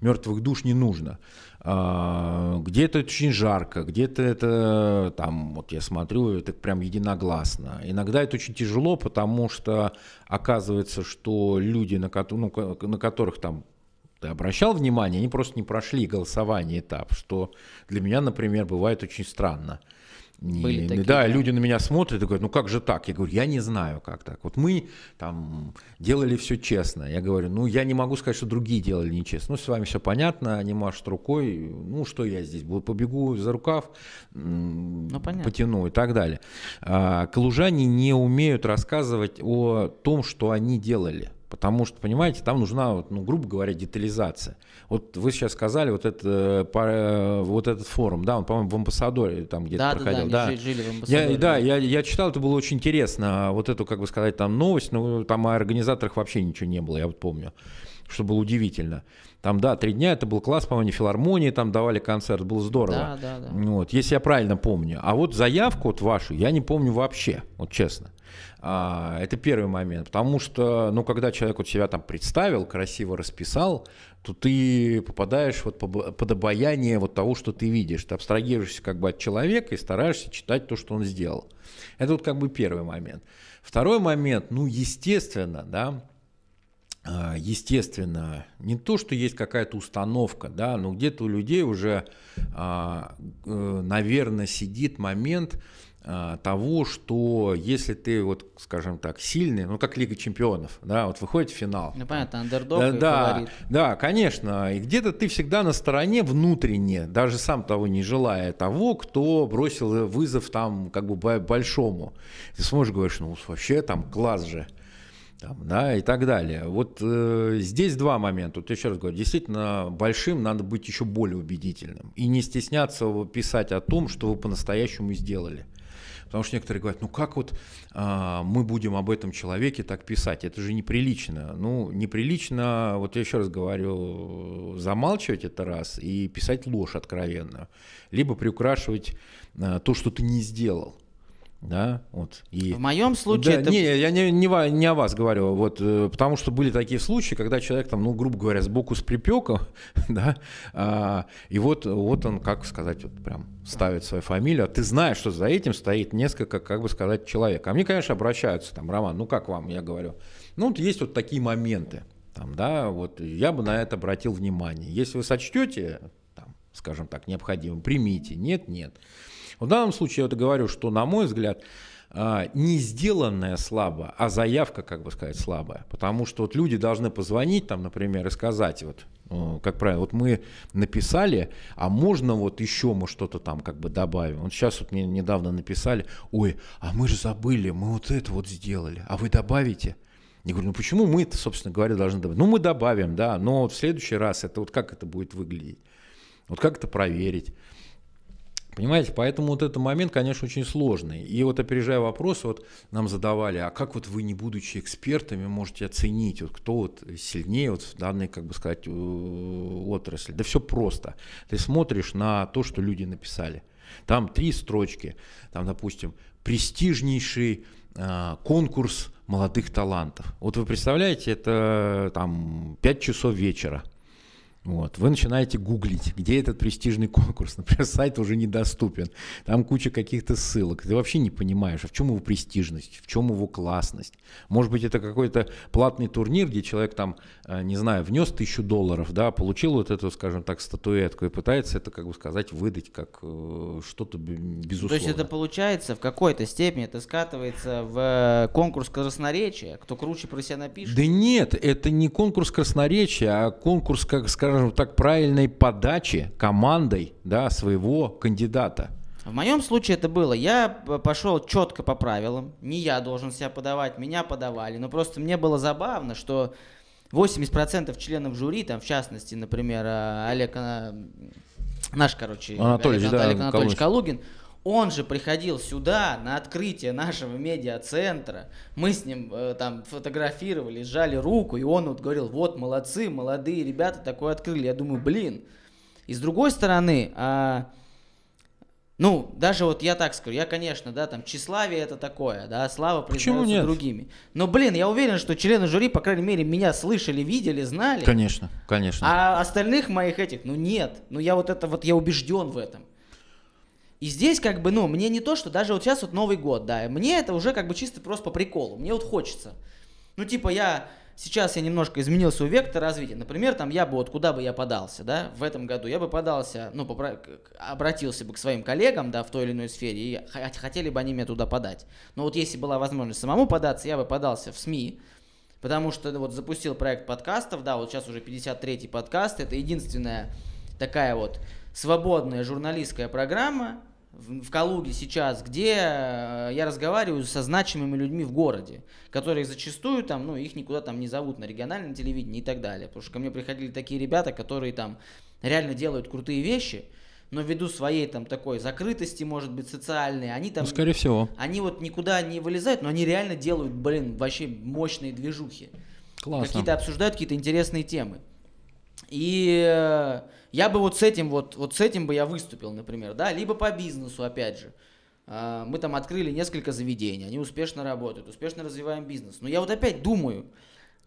мертвых душ не нужно. А, где-то это очень жарко, где-то это там, вот я смотрю, это прям единогласно. Иногда это очень тяжело, потому что оказывается, что люди, на, ну, на которых там ты обращал внимание, они просто не прошли голосование этап, что для меня, например, бывает очень странно. Не, Были такие, да, да, люди на меня смотрят и говорят, ну как же так? Я говорю, я не знаю, как так. Вот мы там делали все честно. Я говорю, ну я не могу сказать, что другие делали нечестно. Ну с вами все понятно, Они машут рукой. Ну что я здесь буду? Побегу за рукав, ну, потяну и так далее. А, калужане не умеют рассказывать о том, что они делали. Потому что, понимаете, там нужна, ну, грубо говоря, детализация. Вот вы сейчас сказали, вот, это, э, э, вот этот форум, да, он, по-моему, в амбассадоре там где-то да, проходил. Да, да, да. жили в амбассадоре. Я, да, я, я читал, это было очень интересно, а вот эту, как бы сказать, там новость, но ну, там о организаторах вообще ничего не было, я вот помню что было удивительно. Там, да, три дня, это был класс, по-моему, филармонии, там давали концерт, было здорово. Да, да, да. Вот, если я правильно помню. А вот заявку вот вашу я не помню вообще, вот честно. А, это первый момент. Потому что, ну, когда человек вот себя там представил, красиво расписал, то ты попадаешь вот под обаяние вот того, что ты видишь. Ты абстрагируешься как бы от человека и стараешься читать то, что он сделал. Это вот как бы первый момент. Второй момент, ну, естественно, да, а, естественно, не то, что есть какая-то установка, да, но где-то у людей уже, а, э, наверное, сидит момент а, того, что если ты, вот, скажем так, сильный, ну, как Лига Чемпионов, да, вот выходит в финал. Ну, понятно, андердог да, и да, Да, конечно, и где-то ты всегда на стороне внутренне, даже сам того не желая, того, кто бросил вызов там как бы большому. Ты сможешь говоришь, ну, вообще там класс же, там, да, и так далее. Вот э, здесь два момента. Вот еще раз говорю, действительно, большим надо быть еще более убедительным и не стесняться писать о том, что вы по-настоящему сделали. Потому что некоторые говорят, ну как вот э, мы будем об этом человеке так писать? Это же неприлично. Ну, неприлично, вот я еще раз говорю, замалчивать это раз и писать ложь откровенно. Либо приукрашивать э, то, что ты не сделал да, вот. И, в моем случае да, это... Не, я не, не, не о вас говорю, вот, э, потому что были такие случаи, когда человек там, ну, грубо говоря, сбоку с припека да, а, и вот, вот он, как сказать, вот прям ставит свою фамилию, а ты знаешь, что за этим стоит несколько, как бы сказать, человек. А мне, конечно, обращаются там, Роман, ну как вам, я говорю. Ну, вот есть вот такие моменты, там, да, вот я бы на это обратил внимание. Если вы сочтете, там, скажем так, необходимым, примите, нет, нет. В данном случае я это говорю, что, на мой взгляд, а, не сделанная слабо, а заявка, как бы сказать, слабая. Потому что вот люди должны позвонить там, например, и сказать, вот, ну, как правило, вот мы написали, а можно вот еще мы что-то там как бы добавим. Вот сейчас вот мне недавно написали, ой, а мы же забыли, мы вот это вот сделали, а вы добавите? Я говорю, ну почему мы это, собственно говоря, должны добавить? Ну мы добавим, да, но в следующий раз это вот как это будет выглядеть? Вот как это проверить? Понимаете, поэтому вот этот момент, конечно, очень сложный. И вот опережая вопрос, вот нам задавали, а как вот вы, не будучи экспертами, можете оценить, вот кто вот сильнее вот в данной, как бы сказать, отрасли? Да все просто. Ты смотришь на то, что люди написали. Там три строчки, там, допустим, престижнейший а, конкурс молодых талантов. Вот вы представляете, это там 5 часов вечера – вот. Вы начинаете гуглить, где этот престижный конкурс. Например, сайт уже недоступен. Там куча каких-то ссылок. Ты вообще не понимаешь, а в чем его престижность, в чем его классность. Может быть, это какой-то платный турнир, где человек там, э, не знаю, внес тысячу долларов, да, получил вот эту, скажем так, статуэтку и пытается это, как бы сказать, выдать как э, что-то безусловно. То есть это получается в какой-то степени, это скатывается в э, конкурс красноречия, кто круче про себя напишет? Да нет, это не конкурс красноречия, а конкурс, как сказать скажем так, правильной подачи командой да, своего кандидата? В моем случае это было. Я пошел четко по правилам. Не я должен себя подавать, меня подавали. Но просто мне было забавно, что 80% членов жюри, там, в частности, например, а, Олег, а, наш, короче, Анатольевич, Олег, да, Анатольевич Калугин, Калугин он же приходил сюда на открытие нашего медиа центра. Мы с ним э, там фотографировали, сжали руку, и он вот говорил, вот молодцы, молодые ребята такое открыли. Я думаю, блин. И с другой стороны, э, ну, даже вот я так скажу, я, конечно, да, там, тщеславие это такое, да, слава признается другими. Но, блин, я уверен, что члены жюри, по крайней мере, меня слышали, видели, знали. Конечно, конечно. А остальных моих этих, ну, нет. Ну, я вот это, вот я убежден в этом. И здесь как бы, ну, мне не то, что даже вот сейчас вот Новый год, да, мне это уже как бы чисто просто по приколу, мне вот хочется. Ну, типа я, сейчас я немножко изменил свой вектор развития. Например, там я бы вот куда бы я подался, да, в этом году, я бы подался, ну, попро... обратился бы к своим коллегам, да, в той или иной сфере, и хотели бы они меня туда подать. Но вот если была возможность самому податься, я бы подался в СМИ, потому что вот запустил проект подкастов, да, вот сейчас уже 53-й подкаст, это единственная такая вот свободная журналистская программа, в Калуге сейчас, где э, я разговариваю со значимыми людьми в городе, которые зачастую там, ну, их никуда там не зовут на региональном телевидении и так далее. Потому что ко мне приходили такие ребята, которые там реально делают крутые вещи, но ввиду своей там такой закрытости, может быть, социальной, они там... Ну, скорее всего. Они вот никуда не вылезают, но они реально делают, блин, вообще мощные движухи. Классно. Какие-то обсуждают какие-то интересные темы. И э, я бы вот с этим вот, вот с этим бы я выступил, например, да, либо по бизнесу, опять же. А, мы там открыли несколько заведений, они успешно работают, успешно развиваем бизнес. Но я вот опять думаю,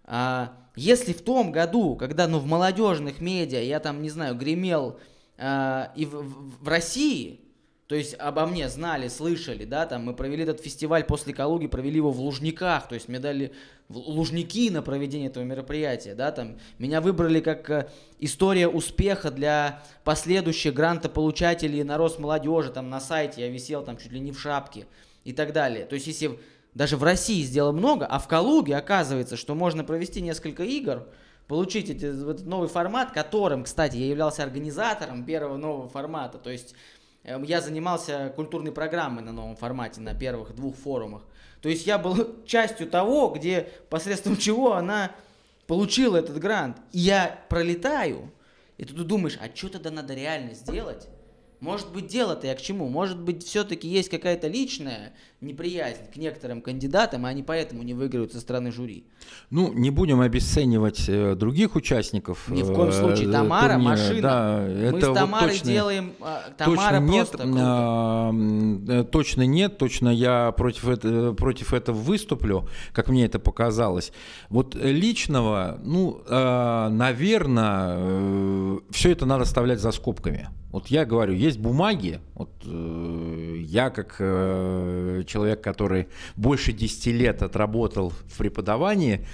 а, если в том году, когда, ну, в молодежных медиа я там, не знаю, гремел а, и в, в, в России, то есть обо мне знали, слышали, да, там мы провели этот фестиваль после Калуги, провели его в Лужниках, то есть мне дали Лужники на проведение этого мероприятия, да, там меня выбрали как э, история успеха для последующих грантополучателей на Росмолодежи, там на сайте я висел там чуть ли не в шапке и так далее. То есть если даже в России сделал много, а в Калуге оказывается, что можно провести несколько игр, получить этот, этот новый формат, которым, кстати, я являлся организатором первого нового формата, то есть Эм, я занимался культурной программой на новом формате, на первых двух форумах. То есть я был частью того, где посредством чего она получила этот грант. И я пролетаю, и ты думаешь, а что тогда надо реально сделать? Может быть, дело-то я к чему? Может быть, все-таки есть какая-то личная неприязнь к некоторым кандидатам, и они поэтому не выиграют со стороны жюри. Ну, не будем обесценивать э, других участников. Ни в коем э, случае. Э, Тамара, турнира, машина. Да, это Мы с Тамарой вот точно, делаем... Э, Тамара точно нет, а, э, точно нет, точно я против, это, э, против этого выступлю, как мне это показалось. Вот личного, ну, э, наверное, э, все это надо оставлять за скобками. Вот я говорю, есть бумаги, вот э, я как человек, который больше 10 лет отработал в преподавании,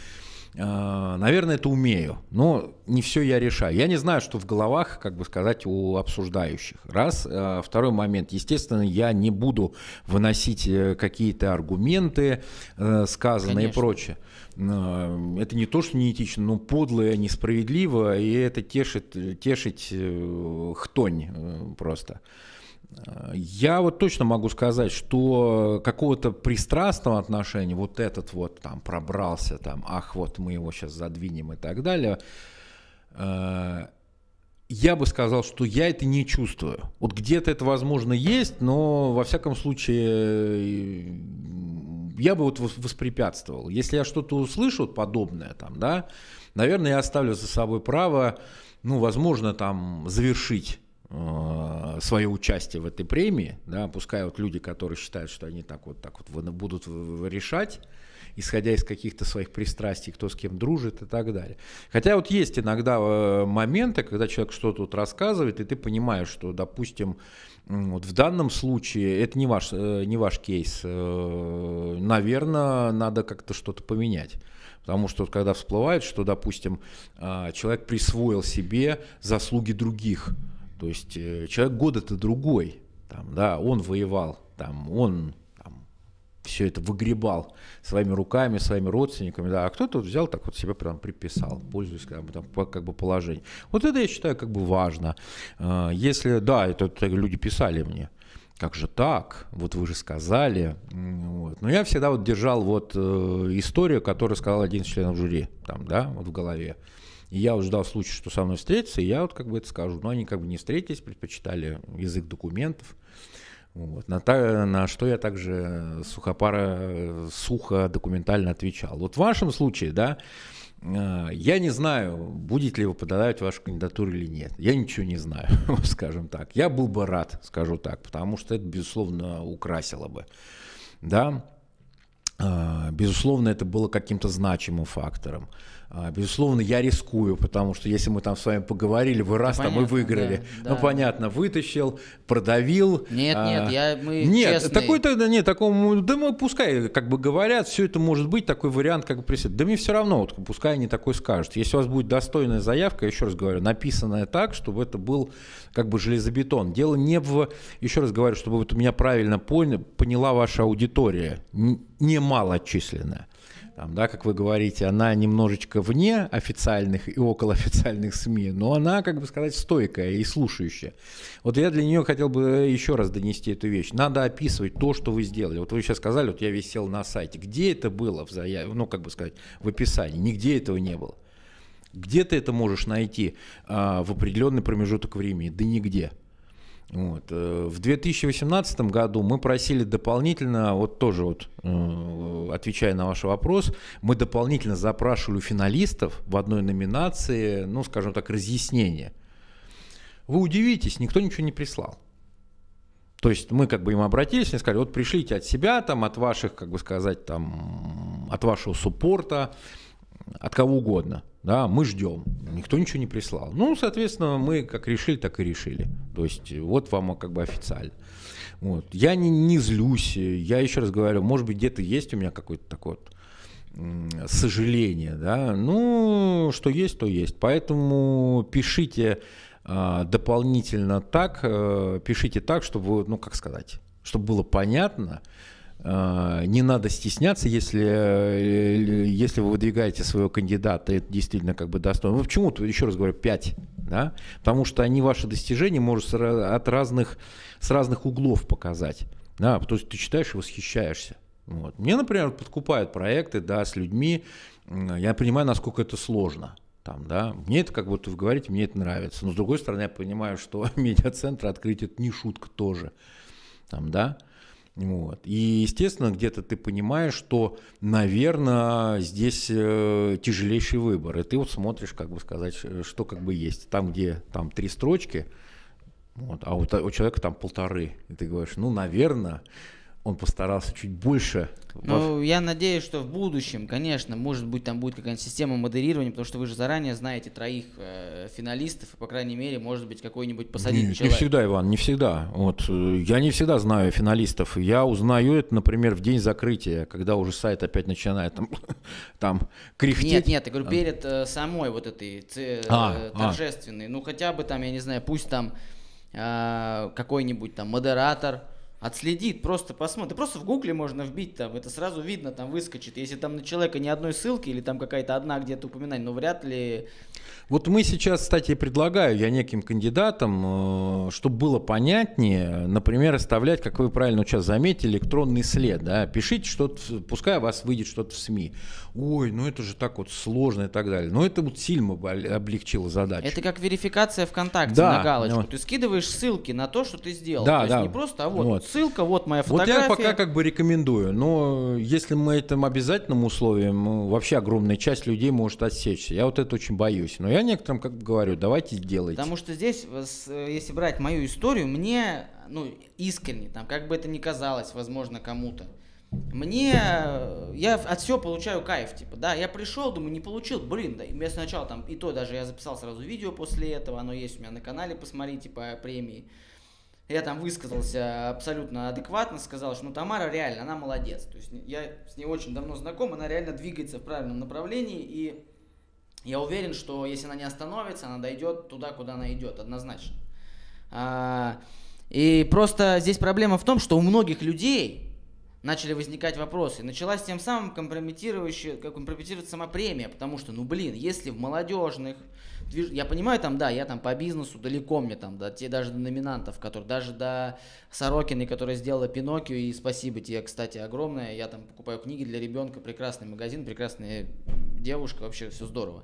э, наверное, это умею, но не все я решаю. Я не знаю, что в головах, как бы сказать, у обсуждающих. Раз. Э, второй момент. Естественно, я не буду выносить э, какие-то аргументы сказанные Конечно. и прочее. Это не то, что неэтично, но подлое, несправедливо, и это тешит, тешить хтонь просто. Я вот точно могу сказать, что какого-то пристрастного отношения, вот этот вот там пробрался, там, ах, вот мы его сейчас задвинем и так далее, э, я бы сказал, что я это не чувствую. Вот где-то это, возможно, есть, но во всяком случае э, я бы вот воспрепятствовал. Если я что-то услышу подобное там, да, наверное, я оставлю за собой право, ну, возможно, там завершить Э, свое участие в этой премии, да, пускай вот люди, которые считают, что они так вот так вот будут решать, исходя из каких-то своих пристрастий, кто с кем дружит и так далее. Хотя вот есть иногда э, моменты, когда человек что-то вот рассказывает, и ты понимаешь, что, допустим, вот в данном случае это не ваш, э, не ваш кейс, наверное, надо как-то что-то поменять. Потому что когда всплывает, что, допустим, человек присвоил себе заслуги других – то есть э, человек года-то другой, там, да, он воевал, там, он там, все это выгребал своими руками, своими родственниками, да, а кто-то вот взял так вот себя прям приписал, пользуясь как бы, там, как бы положением. Вот это я считаю как бы важно. Э, если, да, это люди писали мне, как же так? Вот вы же сказали. Вот. Но я всегда вот держал вот э, историю, которую сказал один из членов жюри, там, да, вот в голове я вот ждал случая, что со мной встретятся, и я вот как бы это скажу. Но они как бы не встретились, предпочитали язык документов. Вот. На, та, на что я также сухопара, сухо документально отвечал. Вот в вашем случае, да, э, я не знаю, будет ли вы подавать вашу кандидатуру или нет. Я ничего не знаю, скажем так. Я был бы рад, скажу так, потому что это, безусловно, украсило бы. Да, э, безусловно, это было каким-то значимым фактором. А, безусловно, я рискую, потому что если мы там с вами поговорили, вы раз понятно, там и выиграли. Да, ну, да. понятно, вытащил, продавил. Нет, а, нет, я, мы Нет, такой тогда, нет, такому, да мы пускай, как бы говорят, все это может быть, такой вариант, как бы присед. Да мне все равно, вот, пускай они такой скажут. Если у вас будет достойная заявка, еще раз говорю, написанная так, чтобы это был как бы железобетон. Дело не в, еще раз говорю, чтобы вот меня правильно поняла ваша аудитория, немалочисленная там, да, как вы говорите, она немножечко вне официальных и околоофициальных СМИ, но она, как бы сказать, стойкая и слушающая. Вот я для нее хотел бы еще раз донести эту вещь. Надо описывать то, что вы сделали. Вот вы сейчас сказали, вот я висел на сайте. Где это было в заяве, ну, как бы сказать, в описании? Нигде этого не было. Где ты это можешь найти а, в определенный промежуток времени? Да нигде. Вот. Э, в 2018 году мы просили дополнительно, вот тоже вот, э, отвечая на ваш вопрос, мы дополнительно запрашивали у финалистов в одной номинации, ну, скажем так, разъяснение. Вы удивитесь, никто ничего не прислал. То есть мы как бы им обратились, они сказали, вот пришлите от себя, там, от ваших, как бы сказать, там, от вашего суппорта, от кого угодно – да, мы ждем. Никто ничего не прислал. Ну, соответственно, мы как решили, так и решили. То есть э, вот вам а, как бы официально. Вот. Я не, не злюсь, э, я еще раз говорю, может быть, где-то есть у меня какой-то такой вот сожаление, да, ну, что есть, то есть. Поэтому пишите э, дополнительно так, э, пишите так, чтобы, ну, как сказать, чтобы было понятно, Э, не надо стесняться, если, э, если вы выдвигаете своего кандидата, это действительно как бы достойно. Ну, почему-то, еще раз говорю, пять, да? потому что они ваши достижения могут от разных, с разных углов показать. Да? То есть ты читаешь и восхищаешься. Вот. Мне, например, подкупают проекты да, с людьми, я понимаю, насколько это сложно там, да, мне это, как будто вы говорите, мне это нравится. Но с другой стороны, я понимаю, что медиацентр открыть это не шутка тоже. Там, да. Вот. И, естественно, где-то ты понимаешь, что, наверное, здесь э, тяжелейший выбор. И ты вот смотришь, как бы сказать, э, что как бы есть. Там, где там три строчки, вот, а у, у человека там полторы. И ты говоришь, ну, наверное, он постарался чуть больше. Ну, я надеюсь, что в будущем, конечно, может быть, там будет какая-нибудь система модерирования, потому что вы же заранее знаете троих э, финалистов, и, по крайней мере, может быть, какой-нибудь посадить не, человек. Не всегда, Иван, не всегда. Вот, э, я не всегда знаю финалистов. Я узнаю это, например, в день закрытия, когда уже сайт опять начинает там, там кряхтеть. Нет, нет, я говорю, а. перед э, самой вот этой э, а, а. торжественной. А. Ну, хотя бы там, я не знаю, пусть там э, какой-нибудь там модератор – отследит, просто посмотрит. Да просто в гугле можно вбить там, это сразу видно, там выскочит. Если там на человека ни одной ссылки или там какая-то одна где-то упоминание, но ну, вряд ли... Вот мы сейчас, кстати, предлагаю я неким кандидатам, э, чтобы было понятнее, например, оставлять, как вы правильно сейчас заметили, электронный след. Да? Пишите что-то, пускай у вас выйдет что-то в СМИ. Ой, ну это же так вот сложно и так далее. Но ну, это вот сильно облегчило задачу. Это как верификация ВКонтакте да, на галочку. Ну вот. Ты скидываешь ссылки на то, что ты сделал. Да, то есть да. не просто, а вот, вот ссылка, вот моя фотография. Вот я пока как бы рекомендую, но если мы этим обязательным условием, ну, вообще огромная часть людей может отсечься. Я вот это очень боюсь. Но я некоторым как бы говорю, давайте сделайте. Потому что здесь, если брать мою историю, мне, ну, искренне, там, как бы это ни казалось, возможно, кому-то, мне, я от всего получаю кайф, типа, да, я пришел, думаю, не получил, блин, да, я сначала там, и то даже я записал сразу видео после этого, оно есть у меня на канале, посмотрите по премии, я там высказался абсолютно адекватно, сказал, что ну Тамара реально, она молодец. То есть я с ней очень давно знаком, она реально двигается в правильном направлении, и я уверен, что если она не остановится, она дойдет туда, куда она идет, однозначно. А, и просто здесь проблема в том, что у многих людей начали возникать вопросы. Началась тем самым компрометирующая, как компрометируется сама премия, потому что, ну блин, если в молодежных, движ... я понимаю, там, да, я там по бизнесу далеко мне там, да, те даже до номинантов, которые, даже до Сорокиной, которая сделала Пиноккио, и спасибо тебе, кстати, огромное, я там покупаю книги для ребенка, прекрасный магазин, прекрасная девушка, вообще все здорово.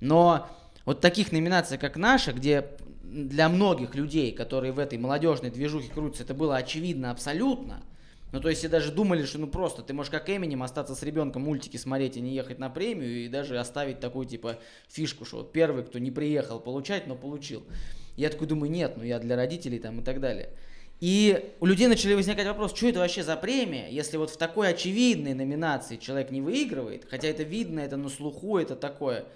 Но вот таких номинаций, как наша, где для многих людей, которые в этой молодежной движухе крутятся, это было очевидно абсолютно, ну, то есть, все даже думали, что ну просто ты можешь как Эминем остаться с ребенком, мультики смотреть и не ехать на премию, и даже оставить такую, типа, фишку, что вот первый, кто не приехал получать, но получил. Я такой думаю, нет, ну я для родителей там и так далее. И у людей начали возникать вопрос, что это вообще за премия, если вот в такой очевидной номинации человек не выигрывает, хотя это видно, это на слуху, это такое –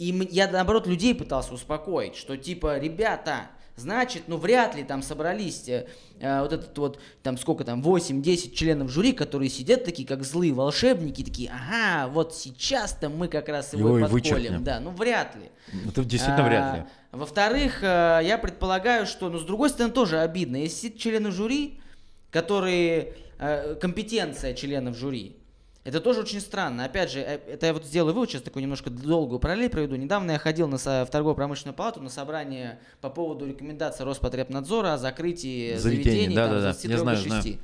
и я, наоборот, людей пытался успокоить, что типа, ребята, значит, ну вряд ли там собрались э, э вот этот вот, там сколько там, 8-10 членов жюри, которые сидят такие, как злые волшебники, такие, ага, вот сейчас-то мы как раз его, его и подколем. Да, ну вряд ли. Ну, это действительно а, вряд ли. Во-вторых, э, я предполагаю, что, ну с другой стороны, тоже обидно, если члены жюри, которые, э, компетенция членов жюри, это тоже очень странно. Опять же, э, это я вот сделаю вывод, сейчас такую немножко долгую параллель проведу. Недавно я ходил на со, в торгово-промышленную палату на собрание по поводу рекомендации Роспотребнадзора о закрытии заведений, да, там, да, да. 23 6. Знаю.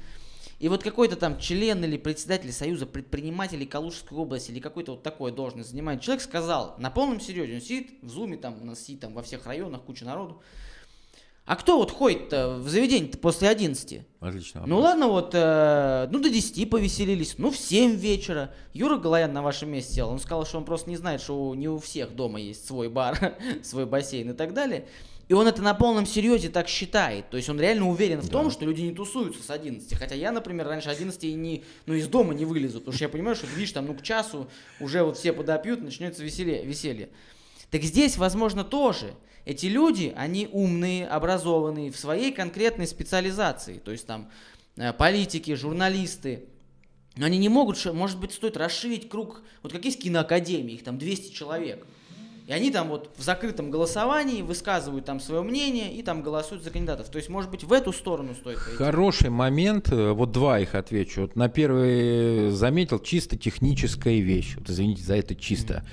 И вот какой-то там член или председатель Союза предпринимателей Калужской области или какой-то вот такой должность занимает человек сказал на полном серьезе, он сидит в зуме, там, у нас сидит там во всех районах куча народу, а кто вот ходит в заведение после 11? Отлично. Ну ладно, вот, э, ну до 10 повеселились, ну в 7 вечера. Юра Галаян на вашем месте сел. Он сказал, что он просто не знает, что у, не у всех дома есть свой бар, свой бассейн и так далее. И он это на полном серьезе так считает. То есть он реально уверен в да. том, что люди не тусуются с 11. Хотя я, например, раньше 11 и не, ну, из дома не вылезу. Потому что я понимаю, что, видишь, там, ну, к часу уже вот все подопьют, начнется веселье. веселье. Так здесь, возможно, тоже. Эти люди, они умные, образованные в своей конкретной специализации, то есть там э, политики, журналисты, но они не могут, может быть, стоит расширить круг, вот какие есть киноакадемии, их там 200 человек – и они там вот в закрытом голосовании высказывают там свое мнение и там голосуют за кандидатов. То есть, может быть, в эту сторону стоит пойти. Хороший момент. Э, вот два их отвечу. Вот на первый э, заметил чисто техническая вещь. Вот извините за это чисто.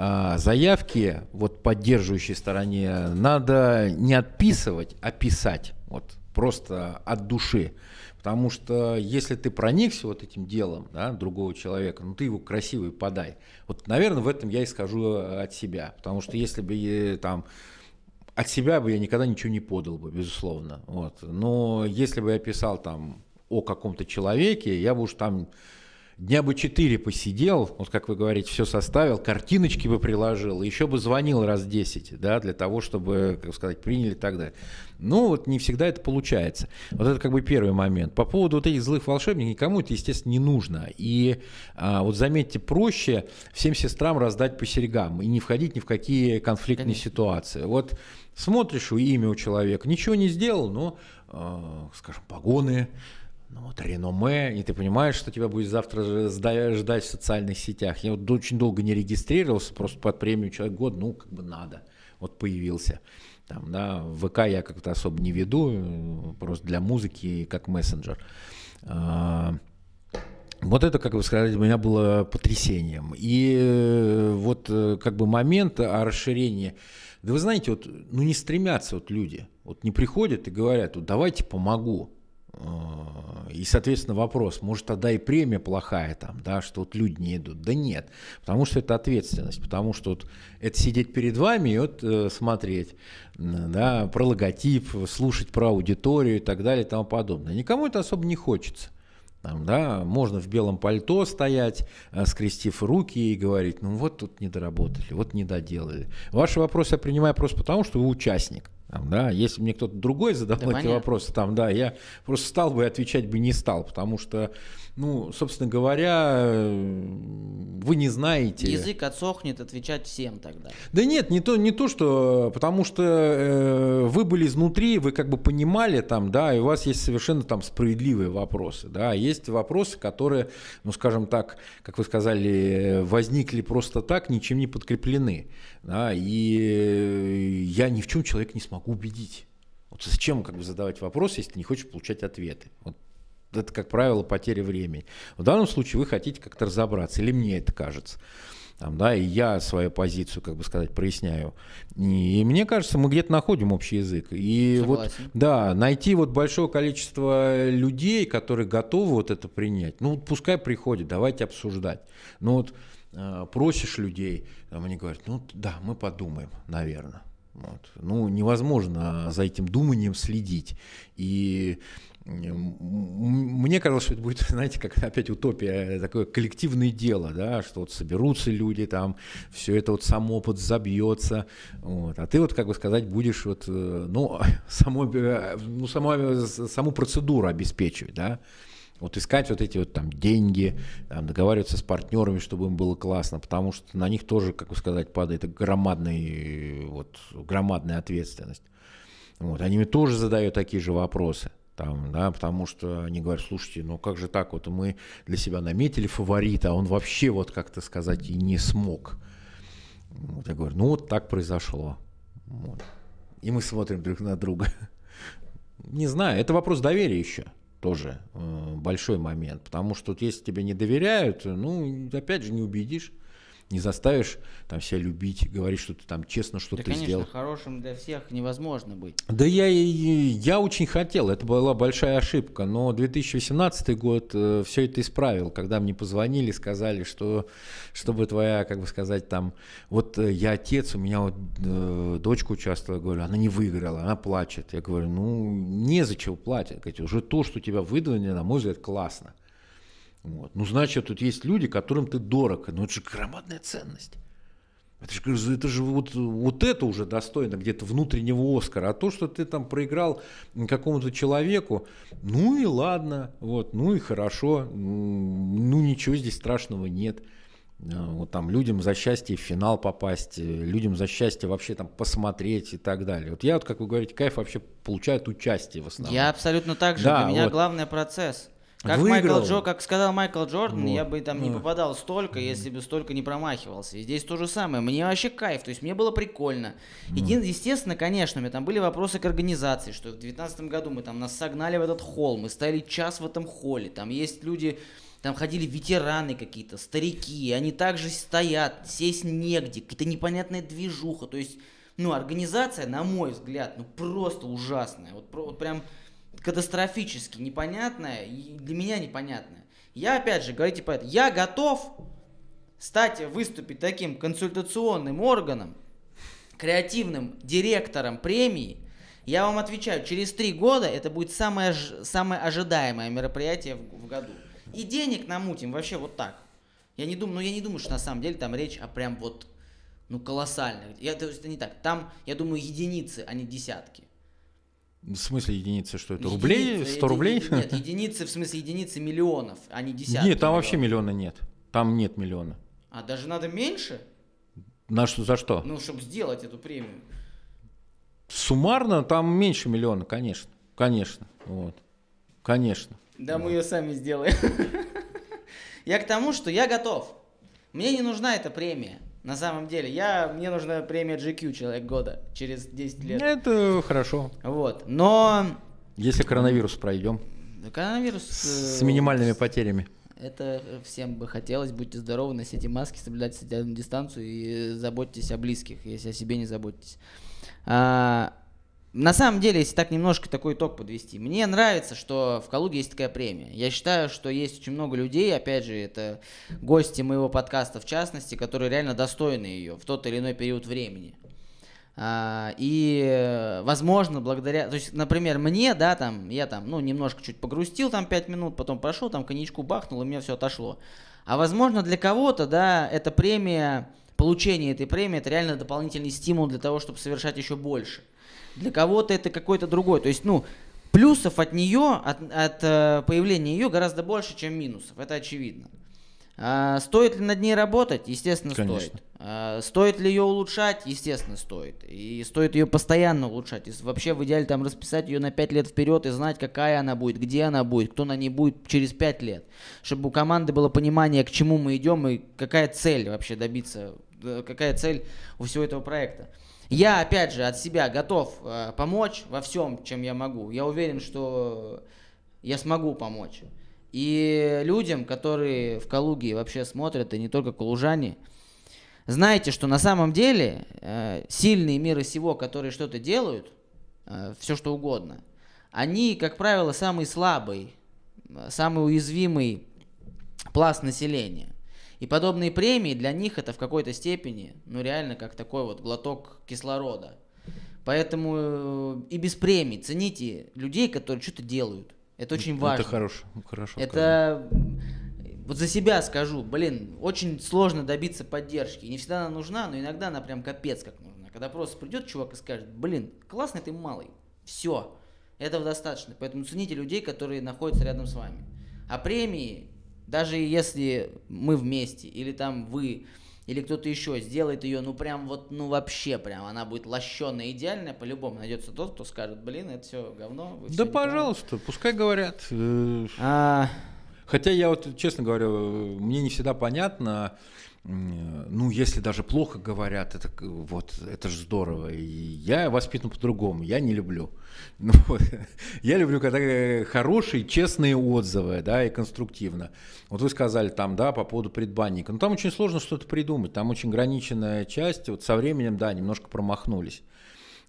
А, заявки вот поддерживающей стороне надо не отписывать, а писать. Вот просто от души. Потому что если ты проникся вот этим делом да, другого человека, ну ты его красивый подай. Вот, наверное, в этом я и скажу э, от себя. Потому что если бы я, э, там от себя бы я никогда ничего не подал бы, безусловно. Вот. Но если бы я писал там о каком-то человеке, я бы уж там дня бы четыре посидел, вот как вы говорите, все составил, картиночки бы приложил, еще бы звонил раз десять, да, для того, чтобы, как сказать, приняли и так далее. Ну, вот не всегда это получается. Вот это как бы первый момент. По поводу вот этих злых волшебников, никому это, естественно, не нужно. И а, вот заметьте, проще всем сестрам раздать по серьгам и не входить ни в какие конфликтные Конечно. ситуации. Вот смотришь у имя у человека, ничего не сделал, но, э, скажем, погоны, ну вот реноме, и ты понимаешь, что тебя будет завтра ждать в социальных сетях. Я вот очень долго не регистрировался, просто под премию «Человек год», ну, как бы надо, вот появился. Там, да, ВК я как-то особо не веду, просто для музыки, и как мессенджер. А, вот это, как бы сказать, у меня было потрясением. И э, вот э, как бы момент о расширении. Да вы знаете, вот, ну не стремятся вот люди. Вот не приходят и говорят, вот давайте помогу. Э, и, соответственно, вопрос, может, тогда и премия плохая там, да, что вот люди не идут. Да нет, потому что это ответственность, потому что вот это сидеть перед вами и вот э, смотреть, да, про логотип, слушать про аудиторию и так далее и тому подобное. Никому это особо не хочется. Там, да, можно в белом пальто стоять, э, скрестив руки и говорить, ну вот тут не доработали, вот не доделали. Ваши вопросы я принимаю просто потому, что вы участник. Там, да, если мне кто-то другой задавал да, эти понятно. вопросы, там, да, я просто стал бы и отвечать бы не стал, потому что ну, собственно говоря, э, вы не знаете. Язык отсохнет отвечать всем тогда. Да нет, не то, не то что, потому что э, вы были изнутри, вы как бы понимали там, да, и у вас есть совершенно там справедливые вопросы, да, есть вопросы, которые, ну, скажем так, как вы сказали, возникли просто так, ничем не подкреплены, да, и я ни в чем человек не смогу убедить. Вот зачем как бы задавать вопрос, если ты не хочешь получать ответы? Вот это, как правило, потеря времени. В данном случае вы хотите как-то разобраться, или мне это кажется. Там, да, и я свою позицию, как бы сказать, проясняю. И, мне кажется, мы где-то находим общий язык. И Согласен. вот, да, найти вот большое количество людей, которые готовы вот это принять. Ну, пускай приходят, давайте обсуждать. Ну вот э, просишь людей, там они говорят, ну да, мы подумаем, наверное. Вот. Ну, невозможно за этим думанием следить. И мне казалось, что это будет, знаете, как опять утопия, э, такое коллективное дело, да, что вот соберутся люди там, все это вот само подзабьется, вот, а ты вот, как бы сказать, будешь вот, э, ну, э, ну, само, ну само, саму процедуру обеспечивать, да, вот искать вот эти вот там деньги, там, договариваться с партнерами, чтобы им было классно, потому что на них тоже, как бы сказать, падает громадный, вот, громадная ответственность. Вот, они мне тоже задают такие же вопросы. Там, да, потому что они говорят, слушайте, ну как же так, вот мы для себя наметили фаворита, а он вообще вот как-то сказать и не смог. Вот я говорю, ну вот так произошло. Вот. И мы смотрим друг на друга. Не знаю, это вопрос доверия еще тоже э, большой момент, потому что вот если тебе не доверяют, ну, опять же, не убедишь не заставишь там себя любить, говорить, что ты там честно что-то да, конечно, сделал. хорошим для всех невозможно быть. Да я, я очень хотел, это была большая ошибка, но 2018 год э, все это исправил, когда мне позвонили, сказали, что чтобы твоя, как бы сказать, там, вот э, я отец, у меня вот э, дочка участвовала, говорю, она не выиграла, она плачет. Я говорю, ну, не незачем платить, говорит, уже то, что тебя выдвинули, на мой взгляд, классно. Вот. Ну, значит, тут есть люди, которым ты дорог. Ну, это же громадная ценность. Это же, это же вот, вот это уже достойно где-то внутреннего Оскара. А то, что ты там проиграл какому-то человеку, ну и ладно, вот, ну и хорошо, ну ничего здесь страшного нет. А, вот там людям за счастье в финал попасть, э, людям за счастье вообще там посмотреть и так далее. Вот я, вот, как вы говорите, кайф вообще получает участие в основном. Я абсолютно так же. Да, Для меня вот. главный процесс. Как выиграл. Майкл Джо, как сказал Майкл Джордан, вот. я бы там не ну. попадал столько, если бы столько не промахивался. И здесь то же самое. Мне вообще кайф, то есть мне было прикольно. Ну. Един, естественно, конечно, у меня там были вопросы к организации, что в 2019 году мы там нас согнали в этот холл, мы стояли час в этом холле, там есть люди, там ходили ветераны какие-то, старики, они также стоят, сесть негде, какая то непонятная движуха, то есть, ну, организация, на мой взгляд, ну, просто ужасная, вот, вот прям катастрофически непонятное, и для меня непонятное. Я опять же, говорите по этому, я готов стать, выступить таким консультационным органом, креативным директором премии, я вам отвечаю, через три года это будет самое, самое ожидаемое мероприятие в, в году. И денег намутим вообще вот так. Я не думаю, ну я не думаю, что на самом деле там речь о прям вот ну колоссальных. Я, это, это не так. Там, я думаю, единицы, а не десятки. В смысле единицы, что это? Рублей? 100 рублей? Нет, единицы, в смысле единицы миллионов, а не десятки. Нет, там миллионов. вообще миллиона нет. Там нет миллиона. А даже надо меньше? На что, за что? Ну, чтобы сделать эту премию. Суммарно там меньше миллиона, конечно. Конечно. Вот. Конечно. Да, вот. мы ее сами сделаем. Я к тому, что я готов. Мне не нужна эта премия. На самом деле, я, мне нужна премия GQ «Человек года» через 10 лет. Это хорошо. Вот, но... Если коронавирус пройдем. Коронавирус... С э, минимальными потерями. Это всем бы хотелось. Будьте здоровы, носите маски, соблюдайте социальную дистанцию и заботьтесь о близких, если о себе не заботитесь. А, на самом деле, если так немножко такой итог подвести, мне нравится, что в Калуге есть такая премия. Я считаю, что есть очень много людей, опять же, это гости моего подкаста в частности, которые реально достойны ее в тот или иной период времени. А, и, возможно, благодаря... То есть, например, мне, да, там, я там, ну, немножко чуть погрустил там 5 минут, потом прошел, там коньячку бахнул, и мне все отошло. А, возможно, для кого-то, да, эта премия, получение этой премии, это реально дополнительный стимул для того, чтобы совершать еще больше для кого-то это какой-то другой. То есть, ну, плюсов от нее, от, от э, появления ее гораздо больше, чем минусов. Это очевидно. А, стоит ли над ней работать? Естественно, Конечно. стоит. А, стоит ли ее улучшать? Естественно, стоит. И стоит ее постоянно улучшать. И вообще, в идеале, там расписать ее на 5 лет вперед и знать, какая она будет, где она будет, кто на ней будет через 5 лет. Чтобы у команды было понимание, к чему мы идем и какая цель вообще добиться Э, какая цель у всего этого проекта. Я, опять же, от себя готов э, помочь во всем, чем я могу. Я уверен, что я смогу помочь. И людям, которые в Калуге вообще смотрят, и не только калужане, знаете, что на самом деле э, сильные мира сего, которые что-то делают, э, все что угодно, они, как правило, самый слабый, э, самый уязвимый пласт населения. И подобные премии для них это в какой-то степени, ну реально как такой вот глоток кислорода. Поэтому э, и без премий цените людей, которые что-то делают. Это очень важно. Это хорошо. хорошо это вот за себя скажу, блин, очень сложно добиться поддержки. Не всегда она нужна, но иногда она прям капец как нужна. Когда просто придет чувак и скажет, блин, классный ты малый, все, этого достаточно. Поэтому цените людей, которые находятся рядом с вами. А премии даже если мы вместе, или там вы, или кто-то еще сделает ее, ну прям вот, ну вообще прям, она будет лощенная идеальная, по-любому найдется тот, кто скажет, блин, это все говно. да все пожалуйста, пускай говорят. Э, а... Хотя я вот, честно говоря, э, мне не всегда понятно, э, ну, если даже плохо говорят, это вот это же здорово. И я воспитан по-другому, я не люблю. Ну, я люблю, когда э, хорошие, честные отзывы, да, и конструктивно. Вот вы сказали там, да, по поводу предбанника. Но ну, там очень сложно что-то придумать, там очень ограниченная часть. Вот со временем, да, немножко промахнулись.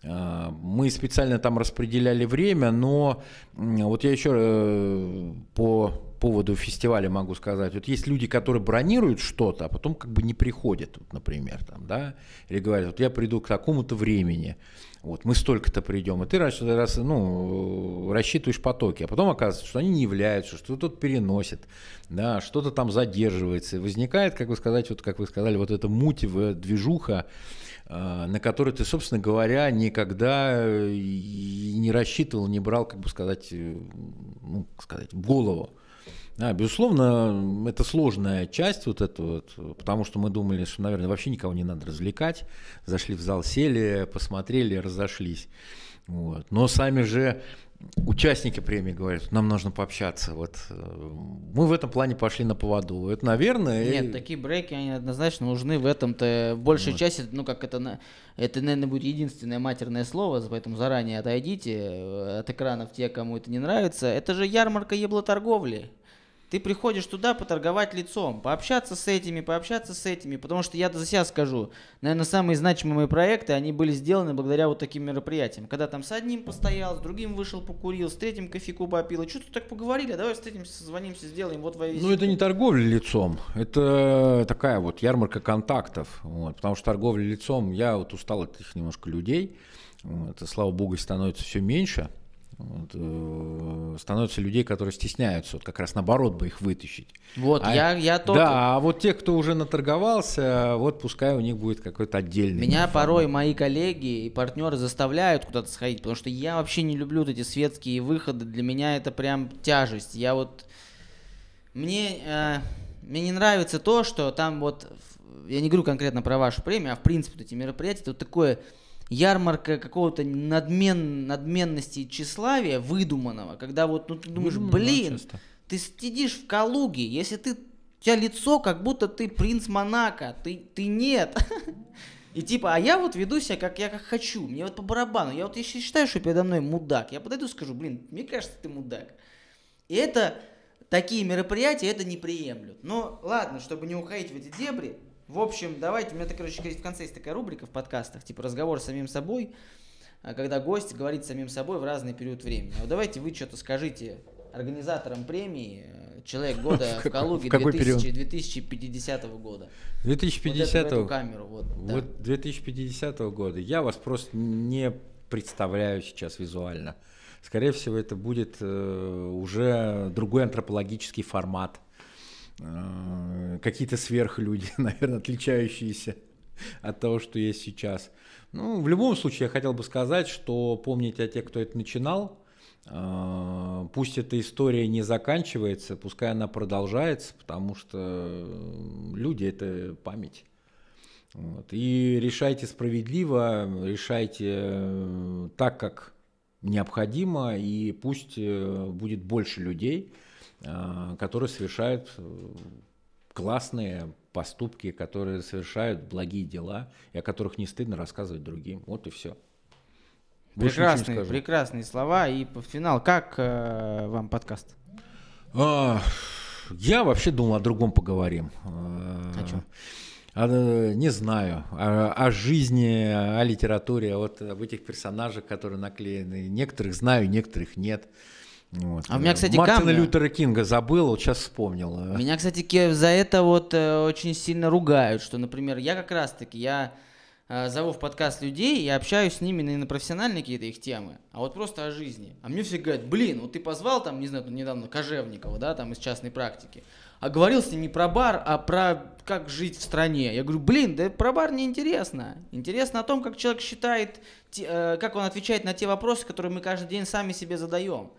А, мы специально там распределяли время, но вот я еще э, по поводу фестиваля могу сказать. Вот есть люди, которые бронируют что-то, а потом как бы не приходят, вот, например, там, да, или говорят, вот я приду к такому-то времени вот мы столько-то придем, и ты раз, раз, ну, рассчитываешь потоки, а потом оказывается, что они не являются, что тут переносит, да, что-то там задерживается, и возникает, как вы сказать, вот как вы сказали, вот эта муть, движуха, э, на который ты, собственно говоря, никогда э, не рассчитывал, не брал, как бы сказать, э, ну, сказать, в голову. А, безусловно, это сложная часть вот этого, вот, потому что мы думали, что, наверное, вообще никого не надо развлекать. Зашли в зал, сели, посмотрели, разошлись. Вот. Но сами же участники премии говорят, нам нужно пообщаться. Вот э, мы в этом плане пошли на поводу. Это, наверное. Нет, и... такие брейки они однозначно нужны в этом-то в большей вот. части. Ну как это, это наверное будет единственное матерное слово, поэтому заранее отойдите э, от экранов те, кому это не нравится. Это же ярмарка еблоторговли. Ты приходишь туда поторговать лицом, пообщаться с этими, пообщаться с этими, потому что я за себя скажу, наверное, самые значимые мои проекты, они были сделаны благодаря вот таким мероприятиям. Когда там с одним постоял, с другим вышел, покурил, с третьим кофейку попил, и что-то так поговорили, а давай встретимся, созвонимся, сделаем, вот твои Ну, это не торговля лицом, это такая вот ярмарка контактов, вот, потому что торговля лицом, я вот устал от этих немножко людей, это, слава богу, становится все меньше, вот, э, становятся людей, которые стесняются, вот как раз наоборот бы их вытащить. Вот, а, я, я только... Да, а вот те, кто уже наторговался, вот пускай у них будет какой-то отдельный... Меня формат. порой мои коллеги и партнеры заставляют куда-то сходить, потому что я вообще не люблю вот эти светские выходы, для меня это прям тяжесть. Я вот... Мне, э, мне не нравится то, что там вот... Я не говорю конкретно про вашу премию, а в принципе вот эти мероприятия, это вот такое ярмарка какого-то надмен, надменности и тщеславия выдуманного, когда вот ну, ты думаешь, блин, ты сидишь в Калуге, если ты, у тебя лицо, как будто ты принц Монако, ты, ты нет. И типа, а я вот веду себя, как я как хочу, мне вот по барабану, я вот если считаю, что передо мной мудак, я подойду и скажу, блин, мне кажется, ты мудак. И это, такие мероприятия это не приемлют. Но ладно, чтобы не уходить в эти дебри, в общем, давайте, у меня, так, короче, в конце есть такая рубрика в подкастах, типа разговор с самим собой, а, когда гость говорит самим собой в разный период времени. вот давайте вы что-то скажите организаторам премии э, «Человек года в Калуге» 2000, 2050 года. 2050 вот эту, эту камеру, вот. Да. Вот 2050 года. Я вас просто не представляю сейчас визуально. Скорее всего, это будет э, уже другой антропологический формат – Э, какие-то сверхлюди, наверное, отличающиеся от того, что есть сейчас. Ну, в любом случае, я хотел бы сказать, что помните о тех, кто это начинал. Э, пусть эта история не заканчивается, пускай она продолжается, потому что э, люди – это память. Вот. И решайте справедливо, решайте так, как необходимо, и пусть будет больше людей – Э, которые совершают э, классные поступки, которые совершают благие дела, и о которых не стыдно рассказывать другим. Вот и все. Прекрасные, прекрасные слова. И в финал, как э, вам подкаст? А, я вообще думал о другом поговорим. Э, о чем? А, не знаю. О, о жизни, о литературе, а вот об этих персонажах, которые наклеены. Некоторых знаю, некоторых нет. Вот. А у меня, кстати, Мартина камня. Лютера Кинга забыл, вот сейчас вспомнил. Меня, кстати, за это вот э, очень сильно ругают, что, например, я как раз-таки, я э, зову в подкаст людей, я общаюсь с ними не на профессиональные какие-то их темы, а вот просто о жизни. А мне все говорят, блин, вот ты позвал там, не знаю, недавно Кожевникова, да, там из частной практики, а говорил с ним не про бар, а про как жить в стране. Я говорю, блин, да про бар не интересно. Интересно о том, как человек считает, те, э, как он отвечает на те вопросы, которые мы каждый день сами себе задаем.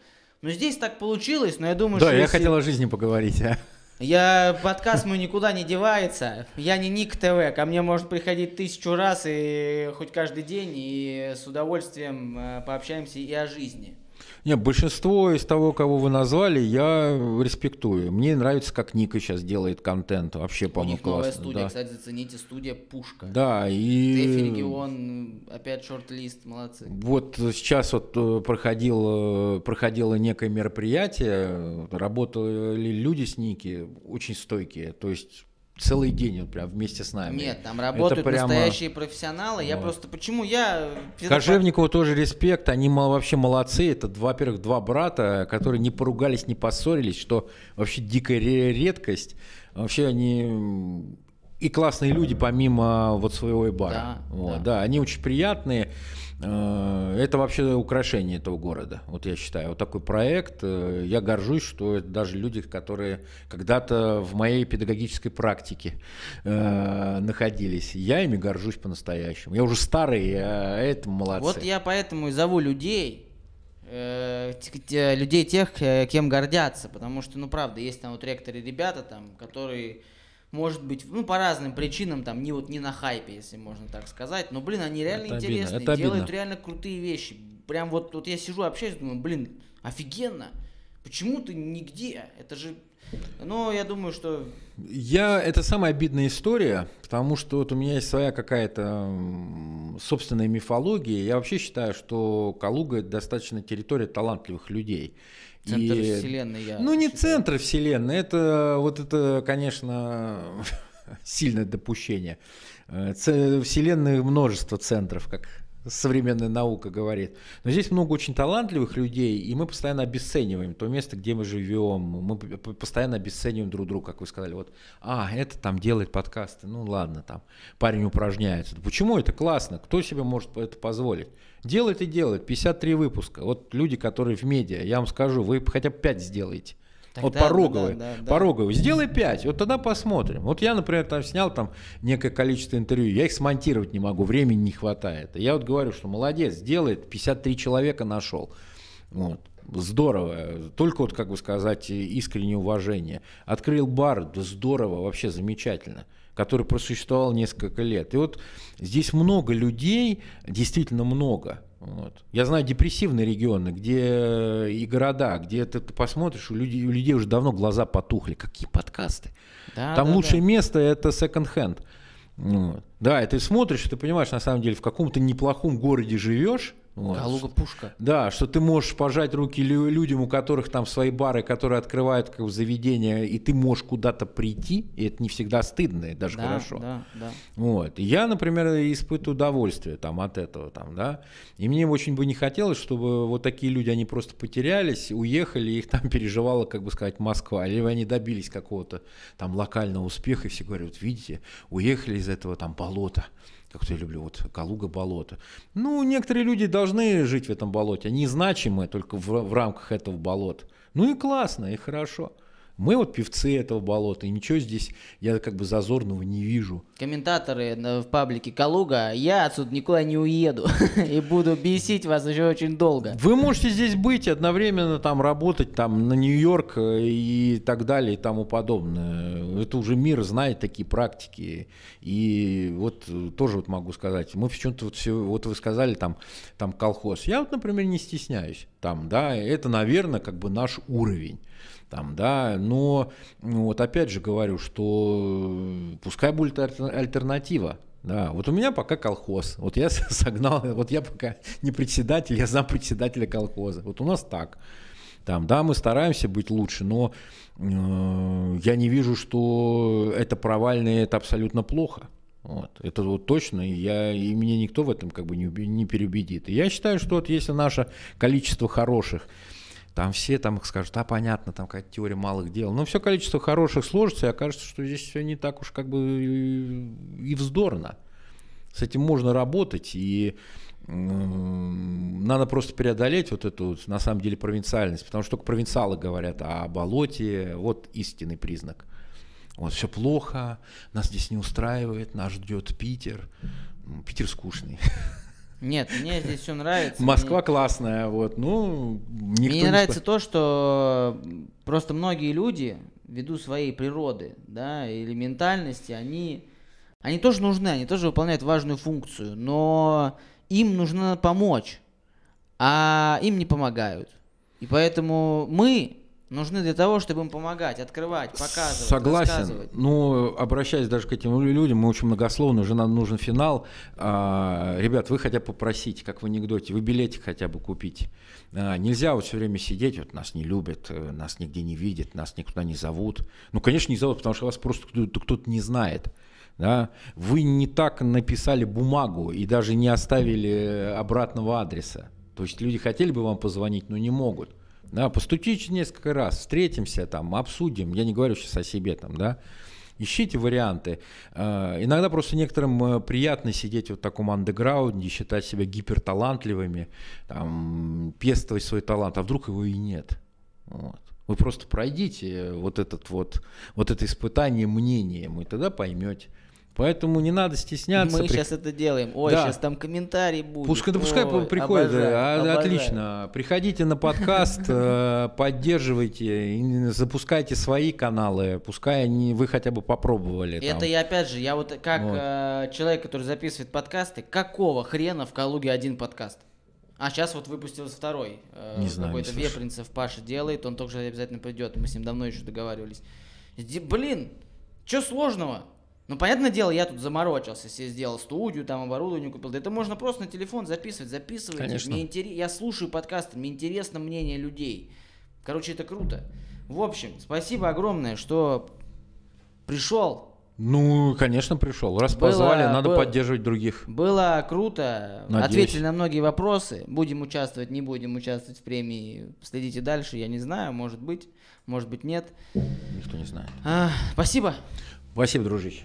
Но ну, здесь так получилось, но я думаю, да, что... Да, я если... хотел о жизни поговорить. А. Я подкаст мой никуда не девается. Я не Ник ТВ. Ко мне может приходить тысячу раз и хоть каждый день, и с удовольствием э, пообщаемся и о жизни. Нет, большинство из того, кого вы назвали, я респектую. Мне нравится, как Ника сейчас делает контент. Вообще, по-моему, классно. новая студия, да. кстати, зацените, студия Пушка. Да, и... Тэфи Регион, опять шорт-лист, молодцы. Вот сейчас вот э, проходило, э, проходило некое мероприятие, работали люди с Ники, очень стойкие. То есть целый день вот прям вместе с нами. Нет, там работают прямо... настоящие профессионалы. Вот. Я просто почему я. Кожевникову тоже респект. Они вообще молодцы. Это, во-первых, два брата, которые не поругались, не поссорились, что вообще дикая редкость. Вообще они и классные люди, помимо а, вот своего бара. Да, вот, да. да, они очень приятные. Э, это вообще украшение этого города, вот я считаю. Вот такой проект. Э, я горжусь, что даже люди, которые когда-то в моей педагогической практике э, находились, я ими горжусь по-настоящему. Я уже старый, я этому молодцы. Вот я поэтому и зову людей, э, людей тех, э, кем гордятся, потому что, ну, правда, есть там вот ректоры ребята там, которые может быть, ну, по разным причинам, там, не вот не на хайпе, если можно так сказать, но, блин, они реально это интересные, обидно, это делают обидно. реально крутые вещи. Прям вот, вот я сижу, общаюсь, думаю, блин, офигенно, почему ты нигде, это же но ну, я думаю, что... Я... Это самая обидная история, потому что вот у меня есть своя какая-то собственная мифология. Я вообще считаю, что Калуга – это достаточно территория талантливых людей. Центр и... вселенной. Я ну, не считаю. центр вселенной, это вот это, конечно, сильное допущение. Э, Вселенная множество центров, как современная наука говорит. Но здесь много очень талантливых людей, и мы постоянно обесцениваем то место, где мы живем. Мы постоянно обесцениваем друг друга, как вы сказали. Вот, а, это там делает подкасты. Ну ладно, там парень упражняется. Почему это классно? Кто себе может это позволить? Делает и делает. 53 выпуска. Вот люди, которые в медиа, я вам скажу, вы хотя бы 5 сделаете. Тогда, вот пороговые, ну Да, да, да. Сделай 5, вот тогда посмотрим. Вот я, например, там снял там некое количество интервью, я их смонтировать не могу, времени не хватает. Я вот говорю, что молодец, делает, 53 человека нашел. Вот. Здорово. Только вот, как бы сказать, искреннее уважение. Открыл бар, да здорово, вообще замечательно который просуществовал несколько лет. И вот здесь много людей, действительно много, вот. Я знаю депрессивные регионы, где э, и города, где ты, ты посмотришь, у людей, у людей уже давно глаза потухли. Какие подкасты? Да, Там да, лучшее да. место это секонд-хенд. Вот. Да, и ты смотришь, и ты понимаешь, на самом деле, в каком-то неплохом городе живешь, вот. Калуга-пушка. Да, что ты можешь пожать руки людям, у которых там свои бары, которые открывают как заведение, и ты можешь куда-то прийти, и это не всегда стыдно, и даже да, хорошо. Да, да. Вот. я, например, испытываю удовольствие там, от этого. Там, да? И мне очень бы не хотелось, чтобы вот такие люди, они просто потерялись, уехали, их там переживала, как бы сказать, Москва. Или они добились какого-то там локального успеха, и все говорят, видите, уехали из этого там болота как я люблю, вот Калуга болото. Ну, некоторые люди должны жить в этом болоте, они значимы только в, в рамках этого болота. Ну и классно, и хорошо. Мы вот певцы этого болота, и ничего здесь я как бы зазорного не вижу. Комментаторы э, в паблике Калуга, я отсюда никуда не уеду и буду бесить вас еще очень долго. Вы можете здесь быть одновременно там работать там на Нью-Йорк э, и так далее и тому подобное. Это уже мир знает такие практики. И вот э, тоже вот могу сказать, мы почему-то вот все, вот вы сказали там, там колхоз. Я вот, например, не стесняюсь там, да, это, наверное, как бы наш уровень там, да, но ну, вот опять же говорю, что э, пускай будет альтернатива, да, вот у меня пока колхоз. Вот я согнал, вот я пока не председатель, я зам председателя колхоза. Вот у нас так. Там, да, мы стараемся быть лучше, но э, я не вижу, что это провально это абсолютно плохо. Вот. Это вот точно, и, я, и меня никто в этом как бы не, не переубедит. И я считаю, что вот если наше количество хороших, там все там скажут, а понятно, там какая-то теория малых дел. Но все количество хороших сложится, и окажется, что здесь все не так уж как бы и вздорно. С этим можно работать, и надо просто преодолеть вот эту, на самом деле, провинциальность, потому что только провинциалы говорят о болоте, вот истинный признак. Вот все плохо, нас здесь не устраивает, нас ждет Питер. Ну, Питер скучный. Нет, мне здесь все нравится. Москва мне... классная, вот, ну, никто Мне не нравится то, что просто многие люди, ввиду своей природы, да, или ментальности, они, они тоже нужны, они тоже выполняют важную функцию, но им нужно помочь, а им не помогают. И поэтому мы, нужны для того, чтобы им помогать, открывать, показывать, Согласен. Ну, обращаясь даже к этим людям, мы очень многословно, уже нам нужен финал. А, ребят, вы хотя бы попросите, как в анекдоте, вы билетик хотя бы купить. А, нельзя вот все время сидеть, вот нас не любят, э, нас нигде не видят, нас никуда не зовут. Ну, конечно, не зовут, потому что вас просто кто-то, кто-то не знает. Да? Вы не так написали бумагу и даже не оставили э, обратного адреса. То есть люди хотели бы вам позвонить, но не могут. Да, постучите несколько раз, встретимся там, обсудим. Я не говорю сейчас о себе там, да. Ищите варианты. Э, иногда просто некоторым э, приятно сидеть вот в таком андеграунде, считать себя гиперталантливыми, там, пестовать свой талант, а вдруг его и нет. Вот. Вы просто пройдите вот, этот вот, вот это испытание мнением, и тогда поймете. Поэтому не надо стесняться. Мы при... сейчас это делаем. Ой, да. сейчас там комментарий будет. Пускай, да пускай Ой, приходит. Обожаю, а, обожаю. Отлично. Приходите на подкаст, э, поддерживайте, запускайте свои каналы, пускай они, вы хотя бы попробовали. Это я опять же, я вот как э, человек, который записывает подкасты, какого хрена в Калуге один подкаст? А сейчас вот выпустился второй. Э, не знаю. Какой-то Вепринцев Паша делает, он тоже обязательно придет. Мы с ним давно еще договаривались. Блин, что сложного? Ну, понятное дело, я тут заморочился, себе сделал студию, там оборудование купил. Да это можно просто на телефон записывать, записывать. Конечно. Мне интерес... Я слушаю подкасты, мне интересно мнение людей. Короче, это круто. В общем, спасибо огромное, что пришел. Ну, конечно, пришел. Раз было, позвали, надо было, поддерживать других. Было круто. Надеюсь. Ответили на многие вопросы. Будем участвовать, не будем участвовать в премии. Следите дальше, я не знаю, может быть, может быть нет. Никто не знает. А, спасибо. Спасибо, дружище.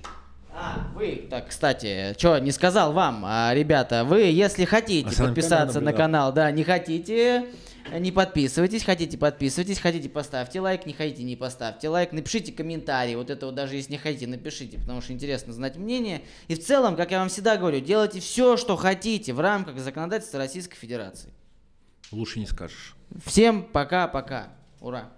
А, вы, так, кстати, что, не сказал вам, а, ребята, вы, если хотите а подписаться на канал, да, не хотите, не подписывайтесь, хотите подписывайтесь, хотите поставьте лайк, не хотите не поставьте лайк, напишите комментарий, вот это вот даже если не хотите, напишите, потому что интересно знать мнение. И в целом, как я вам всегда говорю, делайте все, что хотите в рамках законодательства Российской Федерации. Лучше не скажешь. Всем пока-пока. Ура.